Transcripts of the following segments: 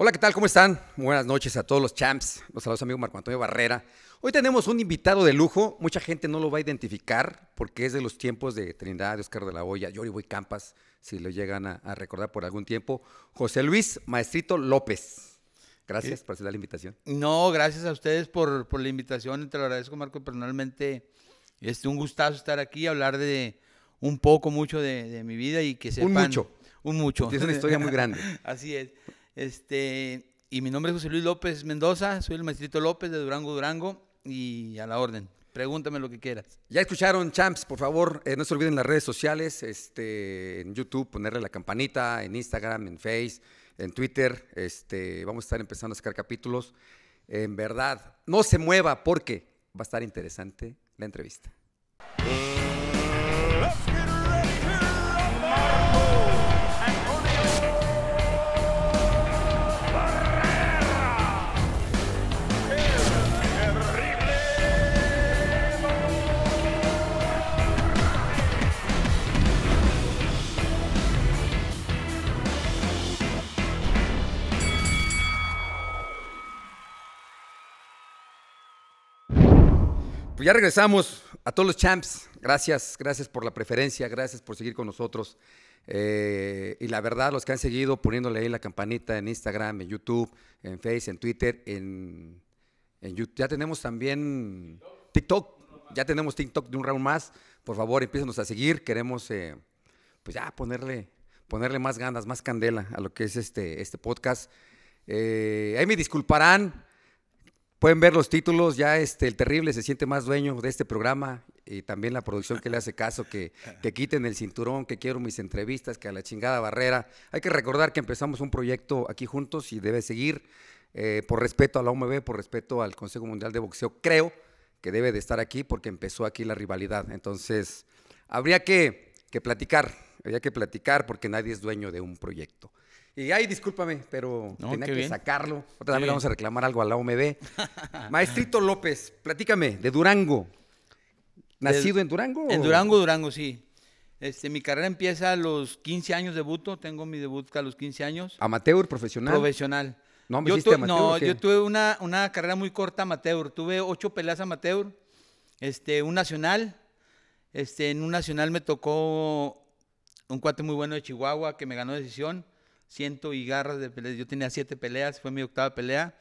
Hola, ¿qué tal? ¿Cómo están? Buenas noches a todos los champs. Los saludos, amigo Marco Antonio Barrera. Hoy tenemos un invitado de lujo. Mucha gente no lo va a identificar porque es de los tiempos de Trinidad, de Oscar de la Hoya, voy Campas, si lo llegan a, recordar por algún tiempo. José Luis Maestrito López. Gracias eh, por hacer la invitación. No, gracias a ustedes por, la invitación. Te lo agradezco, Marco, personalmente. es un gustazo estar aquí, hablar de un poco, mucho de, de mi vida y que sepan... Un mucho. Un mucho. Es una historia muy grande. Así es. Este, y mi nombre es José Luis López Mendoza, soy el maestrito López de Durango, Durango, y a la orden. Pregúntame lo que quieras. Ya escucharon, champs, por favor, eh, no se olviden las redes sociales, este, en YouTube, ponerle la campanita, en Instagram, en Face, en Twitter. Este, vamos a estar empezando a sacar capítulos. En verdad, no se mueva porque va a estar interesante la entrevista. pues ya regresamos a todos los champs. Gracias, gracias por la preferencia, gracias por seguir con nosotros. Eh, y la verdad, los que han seguido poniéndole ahí la campanita en Instagram, en YouTube, en Face, en Twitter, en, YouTube. Ya tenemos también TikTok. Ya tenemos TikTok de un round más. Por favor, empiezanos a seguir. Queremos, eh, pues ya, ponerle, ponerle más ganas, más candela a lo que es este, este podcast. Eh, ahí me disculparán Pueden ver los títulos, ya este, el terrible se siente más dueño de este programa y también la producción que le hace caso, que, quiten el cinturón, que quiero mis entrevistas, que a la chingada barrera. Hay que recordar que empezamos un proyecto aquí juntos y debe seguir eh, por respeto a la OMB, por respeto al Consejo Mundial de Boxeo. Creo que debe de estar aquí porque empezó aquí la rivalidad. Entonces, habría que, que platicar, habría que platicar porque nadie es dueño de un proyecto. Y ay, discúlpame, pero tenía que sacarlo. Otra vez vamos a reclamar algo a la OMB. Maestrito López, platícame, de Durango. ¿Nacido en Durango? En Durango, Durango, sí. Este, mi carrera empieza a los 15 años debuto, tengo mi debut a los 15 años. ¿Amateur, profesional? Profesional. ¿No yo No, yo tuve una, carrera muy corta amateur, tuve ocho peleas amateur, este, un nacional, este, en un nacional me tocó un cuate muy bueno de Chihuahua que me ganó decisión, ciento y garras de peleas. Yo tenía siete peleas, fue mi octava pelea.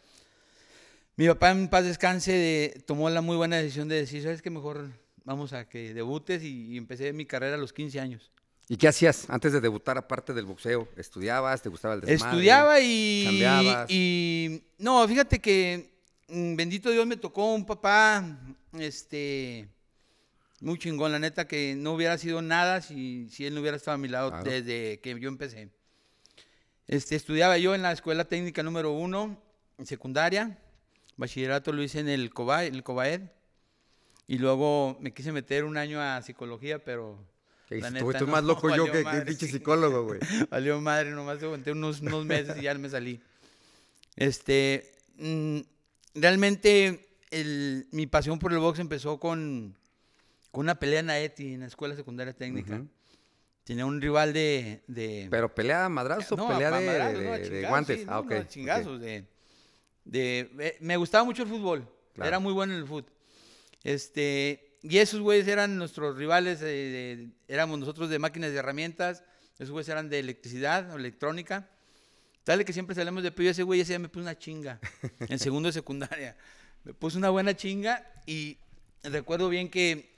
Mi papá en paz descanse tomó la muy buena decisión de decir, ¿sabes qué? Mejor vamos a que debutes y, empecé mi carrera a los 15 años. ¿Y qué hacías antes de debutar aparte del boxeo? ¿Estudiabas? ¿Te gustaba el desmadre? Estudiaba y... Y, no, fíjate que, mm, bendito Dios, me tocó un papá, este, muy chingón, la neta, que no hubiera sido nada si, si él no hubiera estado a mi lado desde que yo empecé. Este, estudiaba yo en la escuela técnica número uno, en secundaria. Bachillerato lo hice en el, COBA, COBAED. Y luego me quise meter un año a psicología, pero. Estuve más loco yo que, madre, psicólogo, güey. valió madre, nomás aguanté unos, meses y ya me salí. Este. Mm, realmente, mi pasión por el box empezó con, una pelea en ETI, en la Escuela Secundaria Técnica. Tenía un rival de. Pero pelea madrazo, no, de, guantes. chingazos, me gustaba mucho el fútbol. Era muy bueno en el fútbol. Este, y esos güeyes eran nuestros rivales. Eh, éramos nosotros de máquinas de herramientas. Esos güeyes eran de electricidad, electrónica. Tal Dale que siempre salimos de pillo. Ese güey ese día me puso una chinga. En segundo de secundaria. Me puso una buena chinga. Y recuerdo bien que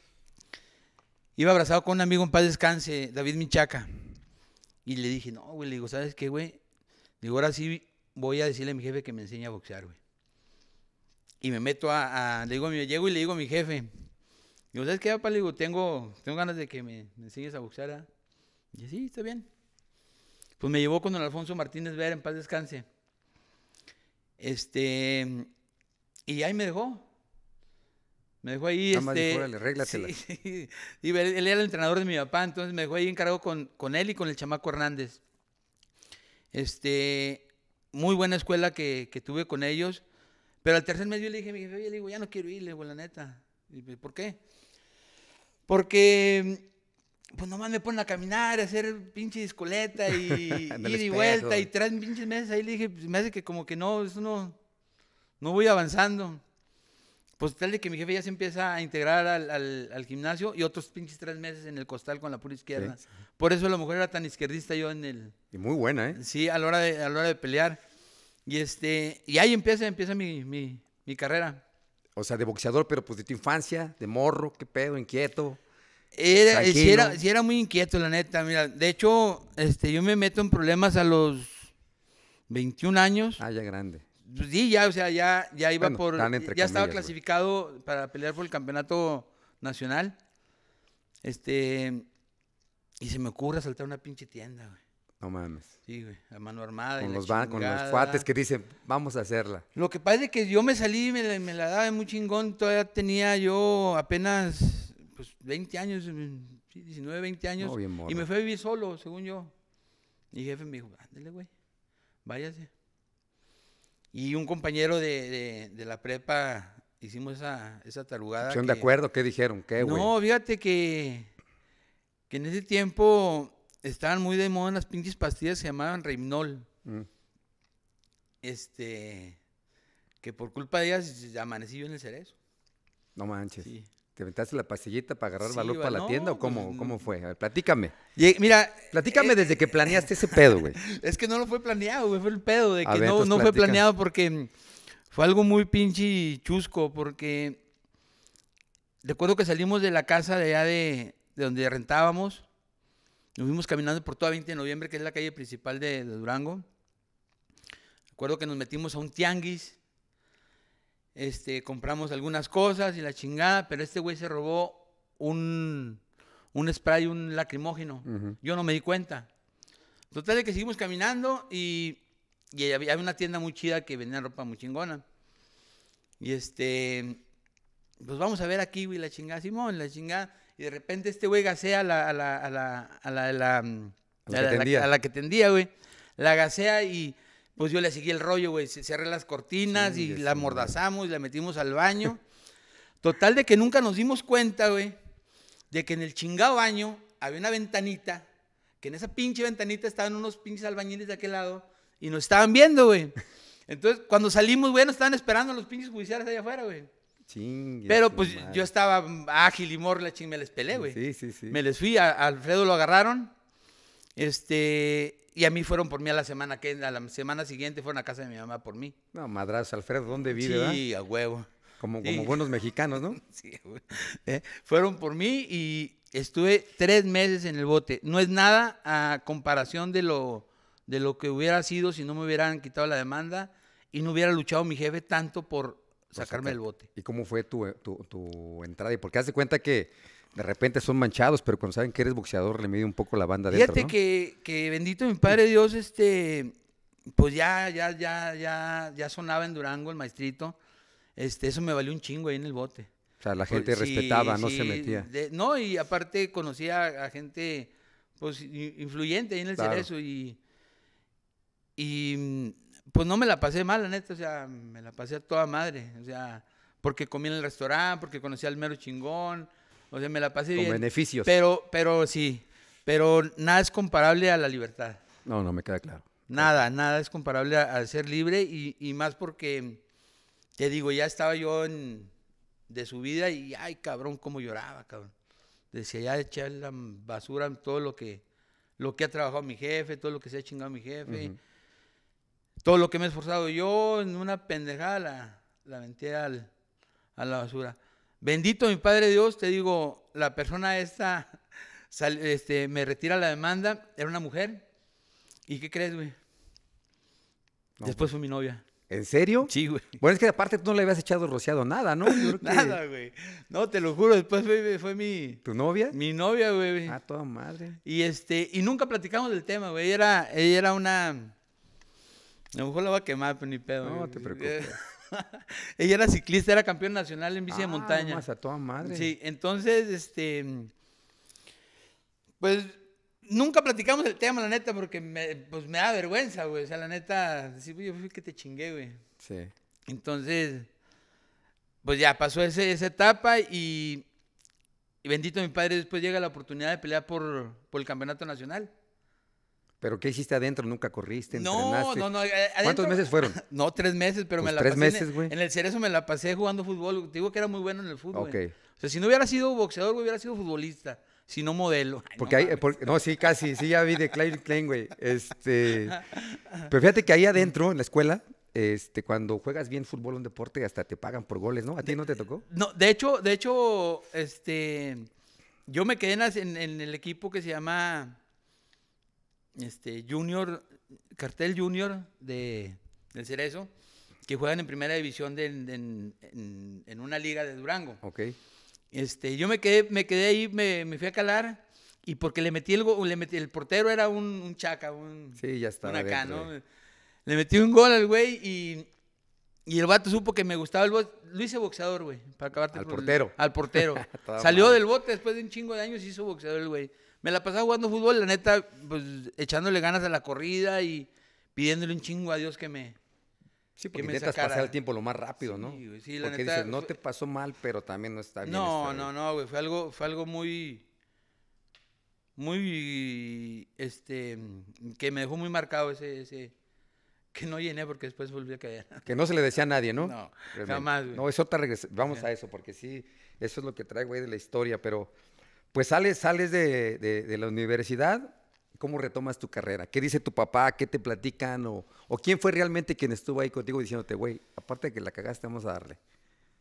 Iba abrazado con un amigo en paz descanse, David Michaca. Y le dije, no, güey, le digo, ¿sabes qué, güey? Digo, ahora sí voy a decirle a mi jefe que me enseñe a boxear, güey. Y me meto a, le digo llego y le digo a mi jefe, digo, ¿sabes qué, papá? Le digo, tengo, tengo ganas de que me, enseñes a boxear. ¿ah?". Y sí, está bien. Pues me llevó con don Alfonso Martínez Vera, en paz descanse. Este, y ahí me dejó. Me dejó ahí. este, Sí, él era el entrenador de mi papá, entonces me dejó ahí encargado con, con él y con el chamaco Hernández. Este, muy buena escuela que, tuve con ellos. Pero al tercer mes yo le dije a mi jefe, yo le digo, ya no quiero ir, le la neta. ¿Por qué? Porque, pues nomás me ponen a caminar, a hacer pinche discoleta y ir y vuelta y tres pinches meses ahí. Le dije, pues, me hace que como que no, eso no, no voy avanzando. Pues tal de que mi jefe ya se empieza a integrar al, gimnasio y otros pinches tres meses en el costal con la pura izquierda. Por eso a lo mejor era tan izquierdista yo en el... Y muy buena, ¿eh? Sí, a la hora de, a la hora de pelear. Y, este, y ahí empieza, empieza mi, carrera. O sea, de boxeador, pero pues de tu infancia, de morro, qué pedo, inquieto. Era, eh, sí era, muy inquieto, la neta. Mira, de hecho, este, yo me meto en problemas a los 21 años. Ah, ya grande sí, ya, o sea, ya, ya iba por. Ya estaba clasificado para pelear por el campeonato nacional. Este. Y se me ocurre saltar una pinche tienda, güey. No mames. Sí, güey, a mano armada. Con, los, con los cuates que dicen, vamos a hacerla. Lo que pasa es que yo me salí y me, la, daba muy chingón. Todavía tenía yo apenas pues, 20 años, 19, 20 años. y me fue a vivir solo, según yo. Y jefe me dijo, ándale, güey, váyase. Y un compañero de, la prepa hicimos esa, esa tarugada. ¿Están de acuerdo? ¿Qué dijeron? No, fíjate que, que en ese tiempo estaban muy de moda las pinches pastillas, se llamaban Reimnol. Mm. Este, que por culpa de ellas amanecí yo en el cerezo. No manches. Sí. ¿Te aventaste la pastillita para agarrar valor para la tienda o pues, cómo, cómo fue? A ver, platícame. mira, platícame eh, desde que eh, planeaste ese pedo, güey. Es que no lo fue planeado, güey, fue el pedo de que no, fue planeado porque fue algo muy pinche y chusco porque recuerdo que salimos de la casa de allá de, donde rentábamos, nos fuimos caminando por toda 20 de noviembre, que es la calle principal de Durango. Recuerdo que nos metimos a un tianguis este, compramos algunas cosas y la chingada, pero este güey se robó un, un spray, un lacrimógeno. Yo no me di cuenta. Total de que seguimos caminando y, y había una tienda muy chida que vendía ropa muy chingona. Y este, pues vamos a ver aquí, güey, la chingada, Simón, la chingada. Y de repente este güey gasea la, a la, a la, la, a la, a la, que tendía, güey. La gasea y pues yo le seguí el rollo, güey. Cerré las cortinas y la mordazamos y la metimos al baño. Total de que nunca nos dimos cuenta, güey, de que en el chingado baño había una ventanita, que en esa pinche ventanita estaban unos pinches albañiles de aquel lado y nos estaban viendo, güey. Entonces, cuando salimos, güey, nos estaban esperando los pinches judiciales allá afuera, güey. Pero pues yo estaba mm, ágil y morla, ching, me les pelé, güey. Sí, sí, sí. Me les fui, a Alfredo lo agarraron este, y a mí fueron por mí a la semana que la semana siguiente fueron a casa de mi mamá por mí. No, madras Alfredo, ¿dónde vive? Sí, a huevo. Como, buenos mexicanos, ¿no? Sí, eh, fueron por mí y estuve tres meses en el bote. No es nada a comparación de lo, de lo que hubiera sido si no me hubieran quitado la demanda y no hubiera luchado mi jefe tanto por sacarme del bote. ¿Y cómo fue eh, tu, tu entrada? Y porque haz de cuenta que de repente son manchados, pero cuando saben que eres boxeador le mide un poco la banda Fíjate dentro, ¿no? que, que bendito mi padre Dios, este, pues ya, ya, ya, ya, ya sonaba en Durango el maestrito. Este, eso me valió un chingo ahí en el bote. O sea, la pues, gente respetaba, no se metía. no, y aparte conocía a gente pues influyente ahí en el Cereso. y, y pues no me la pasé mal, la neta, o sea, me la pasé a toda madre, o sea, porque comí en el restaurante, porque conocía al mero chingón, o sea, me la pasé bien. Con beneficios. Pero, pero sí, pero nada es comparable a la libertad. No, no, me queda claro. Nada, nada es comparable a, ser libre y, más porque, te digo, ya estaba yo en, de su vida y, ay, cabrón, cómo lloraba, cabrón. Decía, ya echar la basura todo lo que, lo que ha trabajado mi jefe, todo lo que se ha chingado mi jefe, todo lo que me he esforzado yo en una pendejada la, la a la basura. Bendito mi Padre Dios, te digo, la persona esta este, me retira la demanda, era una mujer. ¿Y qué crees, güey? Después pues, fue mi novia. ¿En serio? Sí, güey. Bueno, es que aparte tú no le habías echado rociado nada, ¿no? nada, güey. No, te lo juro, después fue, fue mi... ¿Tu novia? Mi novia, güey. Ah, toda madre. Y este, y nunca platicamos del tema, güey. Ella era, era una... A lo mejor la va a quemar, pero pues, ni pedo. No, te preocupes. ella era ciclista, era campeón nacional en bici de ah, montaña. a toda madre. Sí, entonces, este, pues nunca platicamos el tema, la neta, porque me, pues, da vergüenza, güey. O sea, la neta, sí, yo fui que te chingué, güey. Sí. Entonces, pues ya pasó esa etapa y, bendito mi padre, después llega la oportunidad de pelear por, por el campeonato nacional. ¿Pero qué hiciste adentro? ¿Nunca corriste? No, no, no. Eh, ¿Cuántos meses fueron? No, tres meses, pero pues me la tres Meses, güey. En, el cerezo me la pasé jugando fútbol. Te digo que era muy bueno en el fútbol. Ok. O sea, si no hubiera sido boxeador, güey, hubiera sido futbolista. Si no modelo. porque no, hay, no, sí, casi, sí, ya vi de Clay Klein, güey. Este, pero fíjate que ahí adentro, en la escuela, este, cuando juegas bien fútbol, un deporte, hasta te pagan por goles, ¿no? ¿A ti no te tocó? No, de hecho, de hecho, este, yo me quedé en el equipo que se llama este, Junior, Cartel Junior de, del Cerezo, que juegan en primera división de, en, una liga de Durango. Este, yo me quedé, me quedé ahí, me, fui a calar. Y porque le metí el el portero era un, chaca, un, ya acá, Le metí un gol al güey y, el vato supo que me gustaba el bote. Lo hice boxeador, güey, para acabarte. Al portero. Al portero. Salió del bote después de un chingo de años y hizo boxeador el güey me la pasaba jugando fútbol, la neta, pues echándole ganas a la corrida y pidiéndole un chingo a Dios que me. Sí, porque me intentas pasar el tiempo lo más rápido, ¿no? Güey, sí, la neta. porque dices, no te pasó mal, pero también no está bien. No, no, no, güey, fue algo, fue algo muy. Muy. Este. Que me dejó muy marcado ese. ese que no llené porque después volví a caer. Que no se le decía a nadie, ¿no? No, jamás, güey. No, eso te regresa. Vamos a eso, porque sí, eso es lo que trae, güey, de la historia, pero pues sales, sales de, la universidad, ¿cómo retomas tu carrera? ¿Qué dice tu papá? ¿Qué te platican? ¿O, quién fue realmente quien estuvo ahí contigo diciéndote, güey, aparte de que la cagaste, vamos a darle?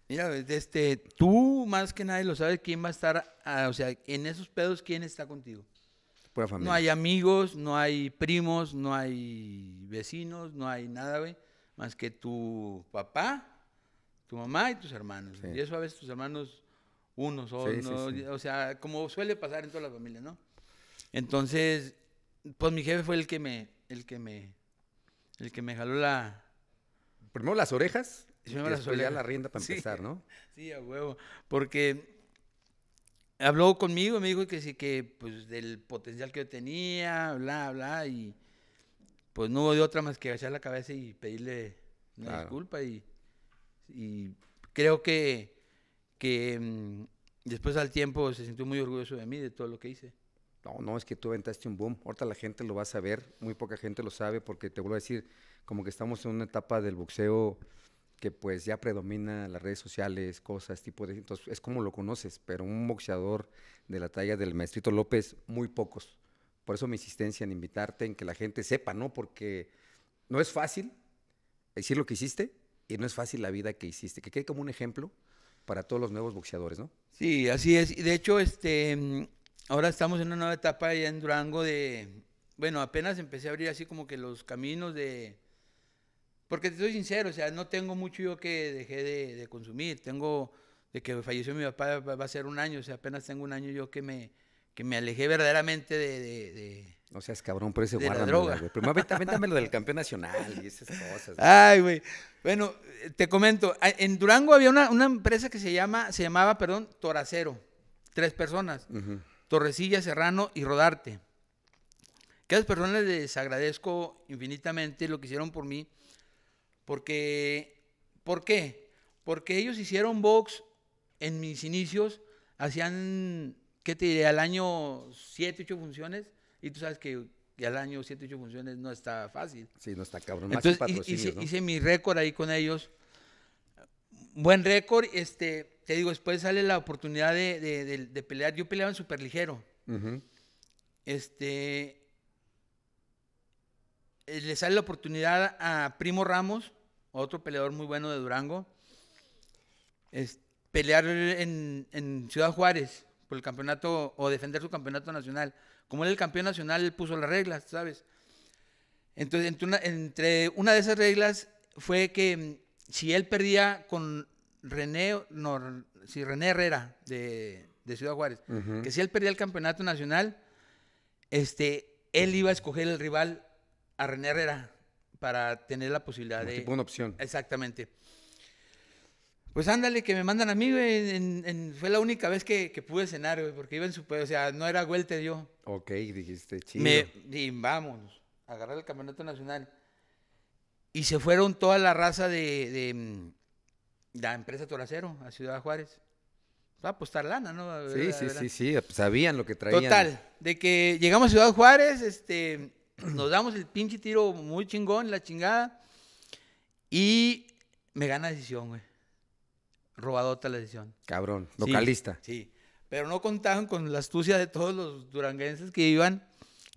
Mira, este, tú más que nadie lo sabes quién va a estar, ah, o sea, en esos pedos, quién está contigo. No hay amigos, no hay primos, no hay vecinos, no hay nada, güey, más que tu papá, tu mamá y tus hermanos. Y eso a veces tus hermanos unos, o sea, como suele pasar en todas las familias, ¿no? Entonces, pues mi jefe fue el que me, el que me, el que me jaló la... Primero las orejas y primero las orejas. la rienda para empezar, ¿no? Sí, a huevo, porque habló conmigo me dijo que sí, que pues del potencial que yo tenía, bla, bla, y pues no hubo de otra más que agachar la cabeza y pedirle la disculpa y creo que que mm, después al tiempo se sintió muy orgulloso de mí, de todo lo que hice. No, no, es que tú aventaste un boom. Ahorita la gente lo va a saber, muy poca gente lo sabe, porque te vuelvo a decir, como que estamos en una etapa del boxeo que pues ya predomina las redes sociales, cosas, tipo de... Entonces es como lo conoces, pero un boxeador de la talla del maestrito López, muy pocos. Por eso mi insistencia en invitarte, en que la gente sepa, ¿no? Porque no es fácil decir lo que hiciste y no es fácil la vida que hiciste. Que quede como un ejemplo, para todos los nuevos boxeadores, ¿no? Sí, así es. Y de hecho, este, mm, ahora estamos en una nueva etapa allá en Durango de, bueno, apenas empecé a abrir así como que los caminos de, porque te soy sincero, o sea, no tengo mucho yo que dejé de, consumir, tengo, de que falleció mi papá va a ser un año, o sea, apenas tengo un año yo que me, que me alejé verdaderamente de no seas cabrón, por eso de la droga. Güey. Primero lo del campeón nacional y esas cosas. Ay, güey. Bueno, eh, te comento. En Durango había una, empresa que se, llama, se llamaba, perdón, Toracero. Tres personas. Torrecilla, Serrano y Rodarte. Que a las personas les agradezco infinitamente lo que hicieron por mí. Porque, ¿por qué? Porque ellos hicieron box en mis inicios. Hacían, ¿qué te diré? Al año siete, ocho funciones y tú sabes que al año 7, 8 funciones no está fácil. Sí, no está cabrón. hice, mi récord ahí con ellos. Buen récord. Este, te digo, después sale la oportunidad de, pelear. Yo peleaba en superligero. ligero. Este. Eh, le sale la oportunidad a Primo Ramos, otro peleador muy bueno de Durango. pelear en, en, Ciudad Juárez por el campeonato o defender su campeonato nacional. Como él el campeón nacional, él puso las reglas, ¿sabes? Entonces, entre una, de esas reglas fue que mm, si él perdía con René, si René Herrera de, de Ciudad Juárez, que si él perdía el campeonato nacional, este, él iba a escoger el rival a René Herrera para tener la posibilidad de... una opción. Exactamente. Pues ándale, que me mandan a mí, güey. fue la única vez que, pude cenar, porque iba en su... O sea, no era Welter, te dio. Ok, dijiste, chido. Me, y vámonos, agarrar el campeonato nacional. Y se fueron toda la raza de, mm, la empresa Toracero a Ciudad Juárez. Va pues, ah, pues, a apostar lana, ¿no? sí, sí, sí, pues, sí, sabían lo que traían. Total, de que llegamos a Ciudad Juárez, este, nos damos el pinche tiro muy chingón, la chingada, y me gana la decisión, güey. Robadota la decisión. Cabrón, localista. sí. Pero no contaban con la astucia de todos los duranguenses que iban,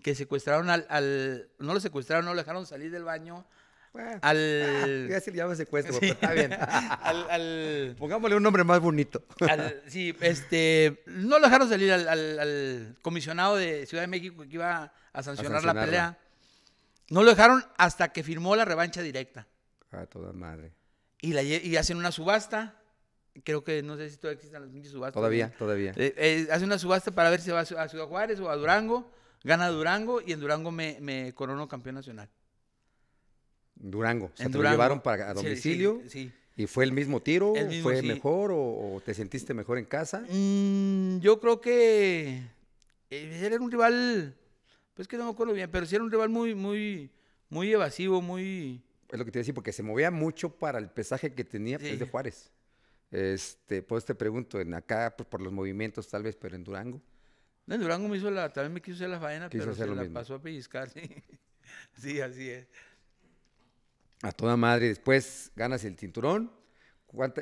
que secuestraron al, no lo secuestraron, no lo dejaron salir del baño. al. Ya se le llama secuestro, está bien. al, Pongámosle un nombre más bonito. Al, sí, este. No lo dejaron salir al, comisionado de Ciudad de México que iba a sancionar la pelea. No lo dejaron hasta que firmó la revancha directa. A ah, toda madre. Y, la, y hacen una subasta creo que no sé si todavía existen las subastas. Todavía, todavía. Eh, eh, hace una subasta para ver si va a Ciudad Juárez o a Durango. Gana Durango y en Durango me, me corono campeón nacional. Durango. se lo llevaron para, a domicilio. Sí, ¿Y fue el mismo tiro? ¿Fue mejor o, te sentiste mejor en casa? Mm, yo creo que eh, era un rival, pues que no me acuerdo bien, pero sí era un rival muy, muy, muy evasivo, muy... Es lo que te iba decir, porque se movía mucho para el pesaje que tenía desde pues, Juárez. Este, pues te pregunto, en acá, pues por los movimientos tal vez, pero en Durango. en Durango me hizo la, también me quiso hacer la faena, pero se la pasó a pellizcar, sí. sí, así es. A toda madre, después ganas el cinturón,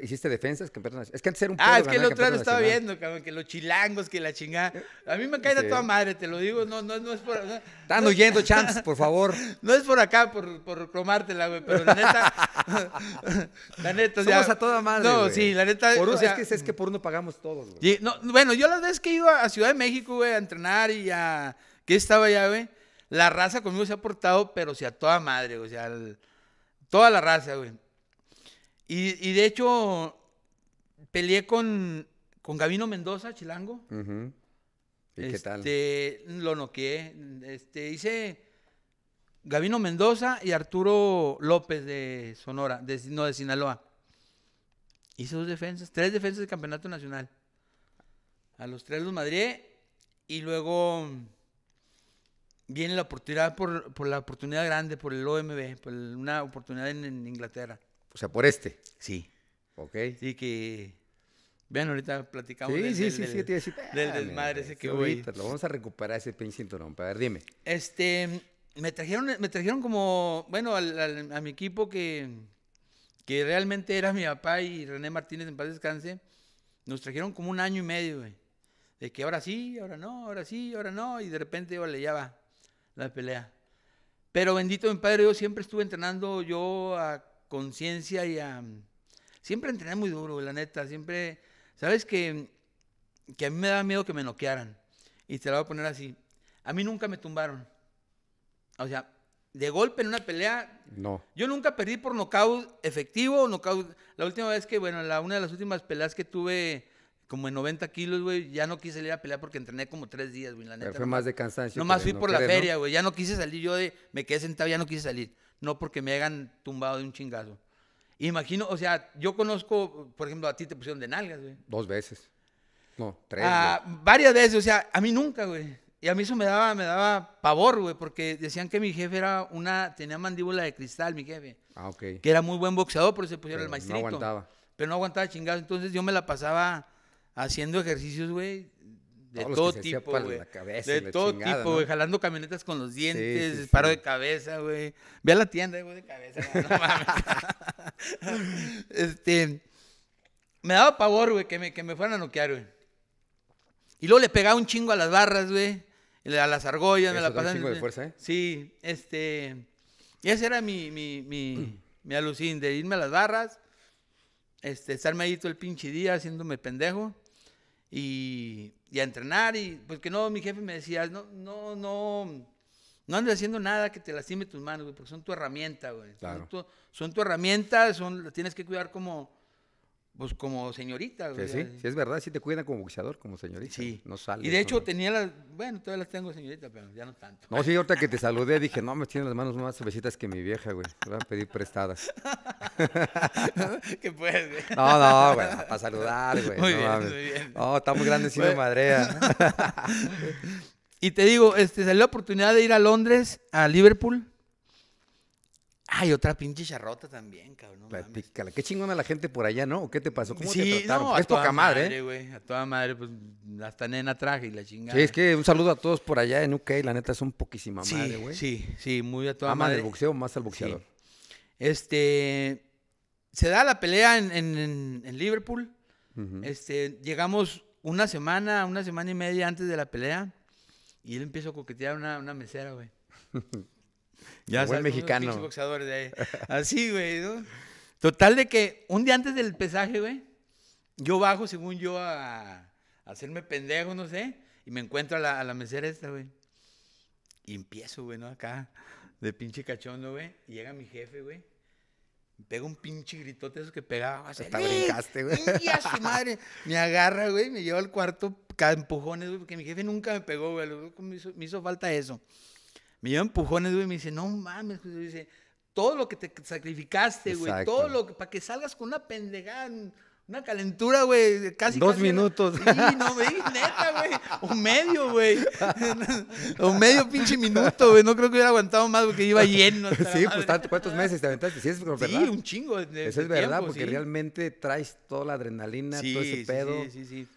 ¿Hiciste defensas? Es que antes ser un Ah, es que el otro día estaba viendo, cabrón, que los chilangos, que la chingada. A mí me cae de a toda madre, te lo digo. No, no, es por. Están oyendo, huyendo, por favor. No es por acá, por, por cromártela, güey, pero la neta. la neta, a toda madre. No, sí, la neta. Por uno, es, que, por uno pagamos todos, güey. bueno, yo la vez que iba a Ciudad de México, güey, a entrenar y a. que estaba allá, güey? La raza conmigo se ha portado, pero sí a toda madre, güey, o sea, toda la raza, güey. Y, de hecho, peleé con, con Gavino Mendoza, Chilango. ¿Y qué tal? Este, lo noqueé. Este, hice Gavino Mendoza y Arturo López de Sonora, no, de Sinaloa. Hice dos defensas, tres defensas de campeonato nacional. A los tres los Madrid. y luego viene la oportunidad por, la oportunidad grande, por el OMB, por una oportunidad en Inglaterra. O sea, por este. Sí. Ok. Sí, que. Vean, ahorita platicamos. Sí, del, sí, del, sí, sí, del desmadre ese que voy. Lo vamos a recuperar ese pin cinturón. A ver, dime. Este. Me trajeron, me trajeron como. Bueno, a mi equipo que. Que realmente era mi papá y René Martínez en paz descanse. Nos trajeron como un año y medio, güey. De que ahora sí, ahora no, ahora sí, ahora no. Y de repente, yo ya va la pelea. Pero bendito mi Padre yo siempre estuve entrenando yo a conciencia y a... Mm, siempre entrené muy duro, la neta. Siempre, ¿sabes que, que a mí me daba miedo que me noquearan. Y te la voy a poner así. A mí nunca me tumbaron. O sea, de golpe en una pelea. No. Yo nunca perdí por nocaut efectivo, nocaut. La última vez que, bueno, la, una de las últimas peleas que tuve, como en 90 kilos, güey, ya no quise salir a pelear porque entrené como tres días, güey, la neta. fue más de cansancio. más fui por la feria, güey. Ya no quise salir yo de. Me quedé sentado, ya no quise salir no porque me hayan tumbado de un chingazo. Imagino, o sea, yo conozco, por ejemplo, a ti te pusieron de nalgas, güey. Dos veces. No, tres. Ah, varias veces, o sea, a mí nunca, güey. Y a mí eso me daba, me daba pavor, güey, porque decían que mi jefe era una, tenía mandíbula de cristal, mi jefe. Ah, ok. Que era muy buen boxeador, pero se pusieron el maestrito. No aguantaba. Pero no aguantaba chingados. Entonces yo me la pasaba haciendo ejercicios, güey, de todo tipo, güey. De todo tipo, güey. Jalando camionetas con los dientes, paro de cabeza, güey. Ve a la tienda, güey, de cabeza. No, este, me daba pavor, güey, que me, que me fueran a noquear, güey. Y luego le pegaba un chingo a las barras, güey. A las argollas, me la pasaba. Un chingo de fuerza, ¿eh? Sí, este. Y ese era mi, mi, mi, mi alucín, de irme a las barras, este, estarme ahí todo el pinche día haciéndome pendejo y, a entrenar y pues que no, mi jefe me decía, no, no, no, no andes haciendo nada que te lastime tus manos, güey, porque son tu herramienta, güey. Son, tu, son, tu, herramienta, son, las tienes que cuidar como, pues como señorita. Sí, sí, sí, es verdad, sí te cuidan como boxeador, como señorita. Sí. No sale. Y de hecho tenía las, bueno, todavía las tengo señorita, pero ya no tanto. No, sí, ahorita que te saludé dije, no, me tienen las manos más suavecitas que mi vieja, güey. me van a pedir prestadas. ¿Qué puedes, güey. No, no, güey, para saludar, güey. Muy no, bien, muy bien. No, está muy grande, sí, bueno. madrea. y te digo, este, salió la oportunidad de ir a Londres, a Liverpool. Ay, otra pinche charrota también, cabrón. Qué chingona la gente por allá, ¿no? qué te pasó? ¿Cómo se te trataron? a toda ¿eh? madre, güey. a toda madre, pues hasta nena traje y la chingada. Sí, es que un saludo a todos por allá en UK. La neta un poquísima madre, güey. Sí, sí, muy a toda madre. Ama del boxeo más al boxeador. Este. Se da la pelea en, Liverpool. Este, llegamos una semana, una semana y media antes de la pelea. Y él empieza a coquetear una, una mesera, güey. Ya Buen mexicano. boxeadores de ahí. Así, güey, ¿no? Total de que un día antes del pesaje, güey, yo bajo, según yo, a, hacerme pendejo, no sé, y me encuentro a la, mesera esta, güey. Y empiezo, güey, ¿no? Acá, de pinche cachondo, güey. Y llega mi jefe, güey. Me Pega un pinche gritote eso que pegaba. Hasta brincaste, güey. Y a su madre. Me agarra, güey. Me lleva al cuarto cada empujones, güey. Porque mi jefe nunca me pegó, güey. Me me hizo falta eso me lleva empujones, güey, y me dice, no mames, güey, pues, dice, todo lo que te sacrificaste, güey, todo lo que, para que salgas con una pendejada, una calentura, güey, casi. Dos minutos. Sí, no, me neta, güey, un medio, güey, un medio pinche minuto, güey, no creo que hubiera aguantado más porque iba lleno. Sí, pues ¿cuántos meses te aventaste? Sí, es verdad. Sí, un chingo. De, Eso es verdad, porque realmente traes toda la adrenalina, todo ese pedo. Sí, sí, sí.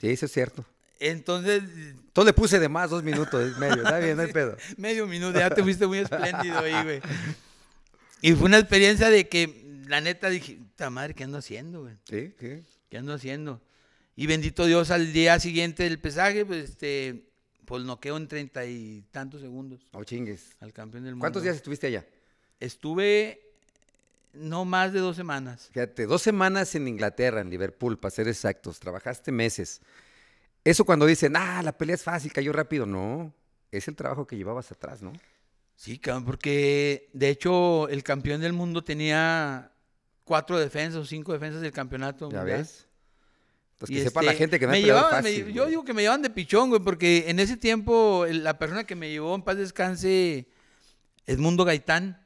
Sí, eso es cierto. Entonces. Entonces le puse de más dos minutos, medio, está bien, no hay pedo. medio minuto, ya te fuiste muy espléndido ahí, güey. Y fue una experiencia de que, la neta, dije, puta madre, ¿qué ando haciendo, güey? Sí, ¿Qué? ¿Qué ando haciendo? Y bendito Dios, al día siguiente del pesaje, pues este. Pues noqueo en treinta y tantos segundos. No chingues. Al campeón del mundo. ¿Cuántos días estuviste allá? Estuve no más de dos semanas. Fíjate, dos semanas en Inglaterra, en Liverpool, para ser exactos. Trabajaste meses. Eso cuando dicen, ah, la pelea es fácil, cayó rápido. No, es el trabajo que llevabas atrás, ¿no? Sí, porque de hecho el campeón del mundo tenía cuatro defensas o cinco defensas del campeonato. ¿Ya ves? Pues que la este, gente que no me Yo digo que me llevaban de pichón, güey, porque en ese tiempo la persona que me llevó en paz descanse, Edmundo Gaitán,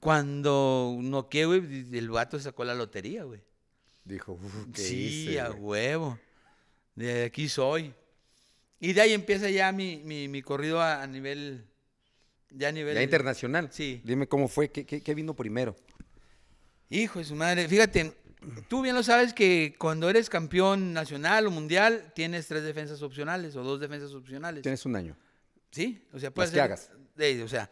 cuando no güey, el vato sacó la lotería, güey. Dijo, uff, ¿qué Sí, a huevo de aquí soy. Y de ahí empieza ya mi, corrido a, nivel... Ya a nivel... internacional. Sí. Dime cómo fue, qué, vino primero. Hijo de su madre, fíjate, tú bien lo sabes que cuando eres campeón nacional o mundial, tienes tres defensas opcionales o dos defensas opcionales. Tienes un año. Sí, o sea, puedes... hagas. o sea,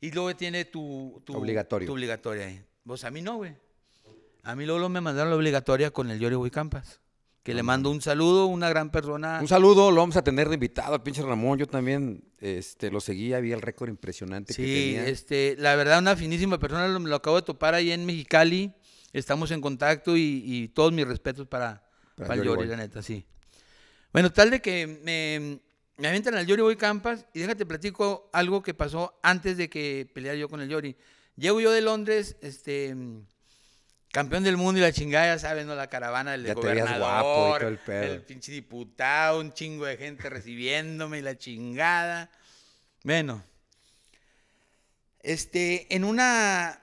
y luego tiene tu... tu Tu obligatoria ahí. Pues a mí no, güey. A mí luego me mandaron la obligatoria con el Yori Campas que le mando un saludo, una gran persona. Un saludo, lo vamos a tener de invitado al pinche Ramón. Yo también este, lo seguía, había el récord impresionante sí, que tenía. Sí, este, la verdad, una finísima persona, lo, lo acabo de topar ahí en Mexicali. Estamos en contacto y, todos mis respetos para, el Yori, la neta, sí. Bueno, tal de que me, me avientan al Yori voy Campas y déjate platico algo que pasó antes de que peleara yo con el Yori. Llego yo de Londres, este campeón del mundo y la chingada, ya sabes, ¿no? La caravana del gobernador, el, pinche diputado, un chingo de gente recibiéndome y la chingada. Bueno, este, en una,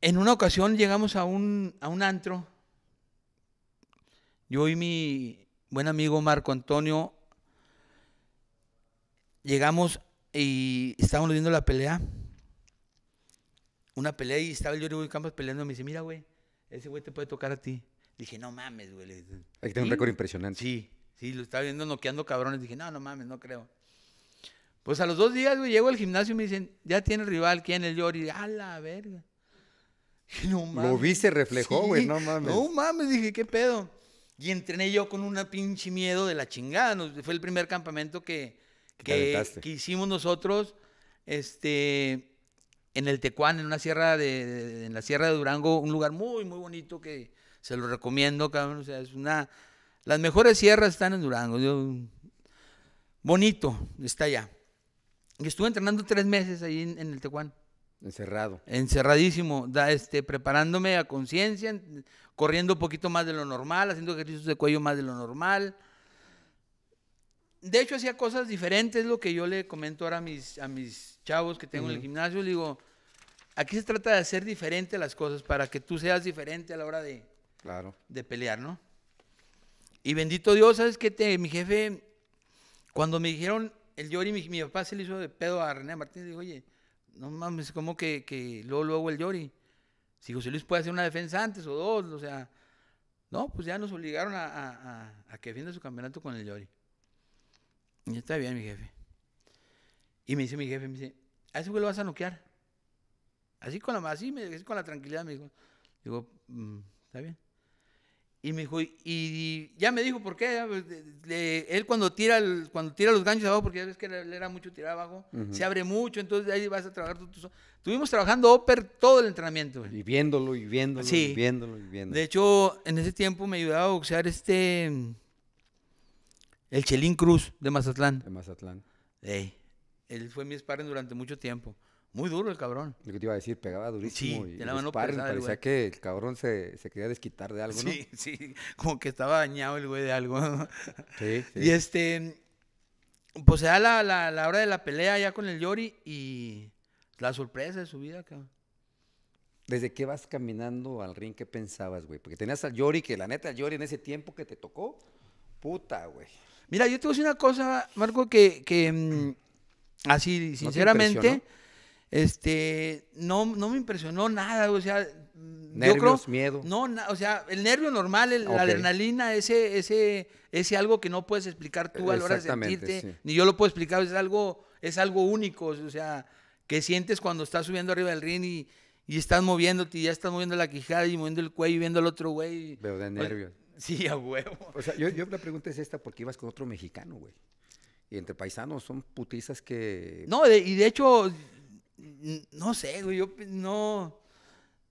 en una ocasión llegamos a un, a un antro, yo y mi buen amigo Marco Antonio, llegamos y estábamos viendo la pelea, una pelea y estaba el Yuri Campos peleando, me dice, mira, güey, ese güey te puede tocar a ti. Dije, no mames, güey. Ahí que tiene un récord impresionante. Sí, sí, lo estaba viendo noqueando cabrones. Dije, no, no mames, no creo. Pues a los dos días, güey, llego al gimnasio y me dicen, ya tiene rival, ¿quién? El dije A la verga. no mames. Lo vi, se reflejó, güey, no mames. No mames, dije, ¿qué pedo? Y entrené yo con una pinche miedo de la chingada. fue el primer campamento que hicimos nosotros. Este, en el Tecuán, en una sierra de, en la sierra de Durango, un lugar muy, muy bonito que se lo recomiendo, cabrón. es una. Las mejores sierras están en Durango. bonito, está allá. estuve entrenando tres meses ahí en, el Tecuán. Encerrado. Encerradísimo, este, preparándome a conciencia, corriendo un poquito más de lo normal, haciendo ejercicios de cuello más de lo normal. De hecho, hacía cosas diferentes, lo que yo le comento ahora a mis, a mis chavos que tengo en el gimnasio, digo, aquí se trata de hacer diferente las cosas para que tú seas diferente a la hora de, claro. de pelear, ¿no? Y bendito Dios, ¿sabes qué? mi jefe, cuando me dijeron, el Yori, mi, papá se le hizo de pedo a René Martínez, dijo, oye, no mames, ¿cómo que, que luego, luego el Yori? Si José Luis puede hacer una defensa antes o dos, o sea, no, pues ya nos obligaron a, a, que defienda su campeonato con el Yori. Y está bien, mi jefe. Y me dice mi jefe, me dice, a ese güey lo vas a noquear. Así con la, así, con la tranquilidad me dijo. Digo, mm, está bien. Y me dijo, y, ya me dijo por qué. Pues, él cuando tira, el, cuando tira los ganchos abajo, porque ya ves que le era mucho tirar abajo, se abre mucho, entonces ahí vas a trabajar tuvimos Estuvimos trabajando Oper todo el entrenamiento. Y viéndolo, y viéndolo, sí. y viéndolo, De hecho, en ese tiempo me ayudaba a boxear este. El Chelín Cruz de Mazatlán. De Mazatlán. Sí él fue mi sparring durante mucho tiempo. Muy duro el cabrón. Lo que te iba a decir, pegaba durísimo. Sí, y la mano pesada, Parecía que el cabrón se, quería desquitar de algo, ¿no? Sí, sí. Como que estaba dañado el güey de algo. Sí, Y este... Pues se la, hora de la pelea ya con el Yori y la sorpresa de su vida, cabrón. ¿Desde qué vas caminando al ring? ¿Qué pensabas, güey? Porque tenías al Yori, que la neta, el Yori en ese tiempo que te tocó, puta, güey. Mira, yo te voy a decir una cosa, Marco, que mm, Así, sinceramente, este, no, no me impresionó nada, o sea, yo creo, miedo. No, o sea, el nervio normal, la adrenalina, ese, ese, ese algo que no puedes explicar tú a la hora de sentirte, ni yo lo puedo explicar, es algo, es algo único, o sea, que sientes cuando estás subiendo arriba del ring y, estás moviéndote y ya estás moviendo la quijada y moviendo el cuello y viendo al otro güey. Veo de nervios. sí, a huevo. O sea, yo, yo la pregunta es esta, porque ibas con otro mexicano, güey. Y entre paisanos son putizas que... No, y de hecho, no sé, güey, yo no...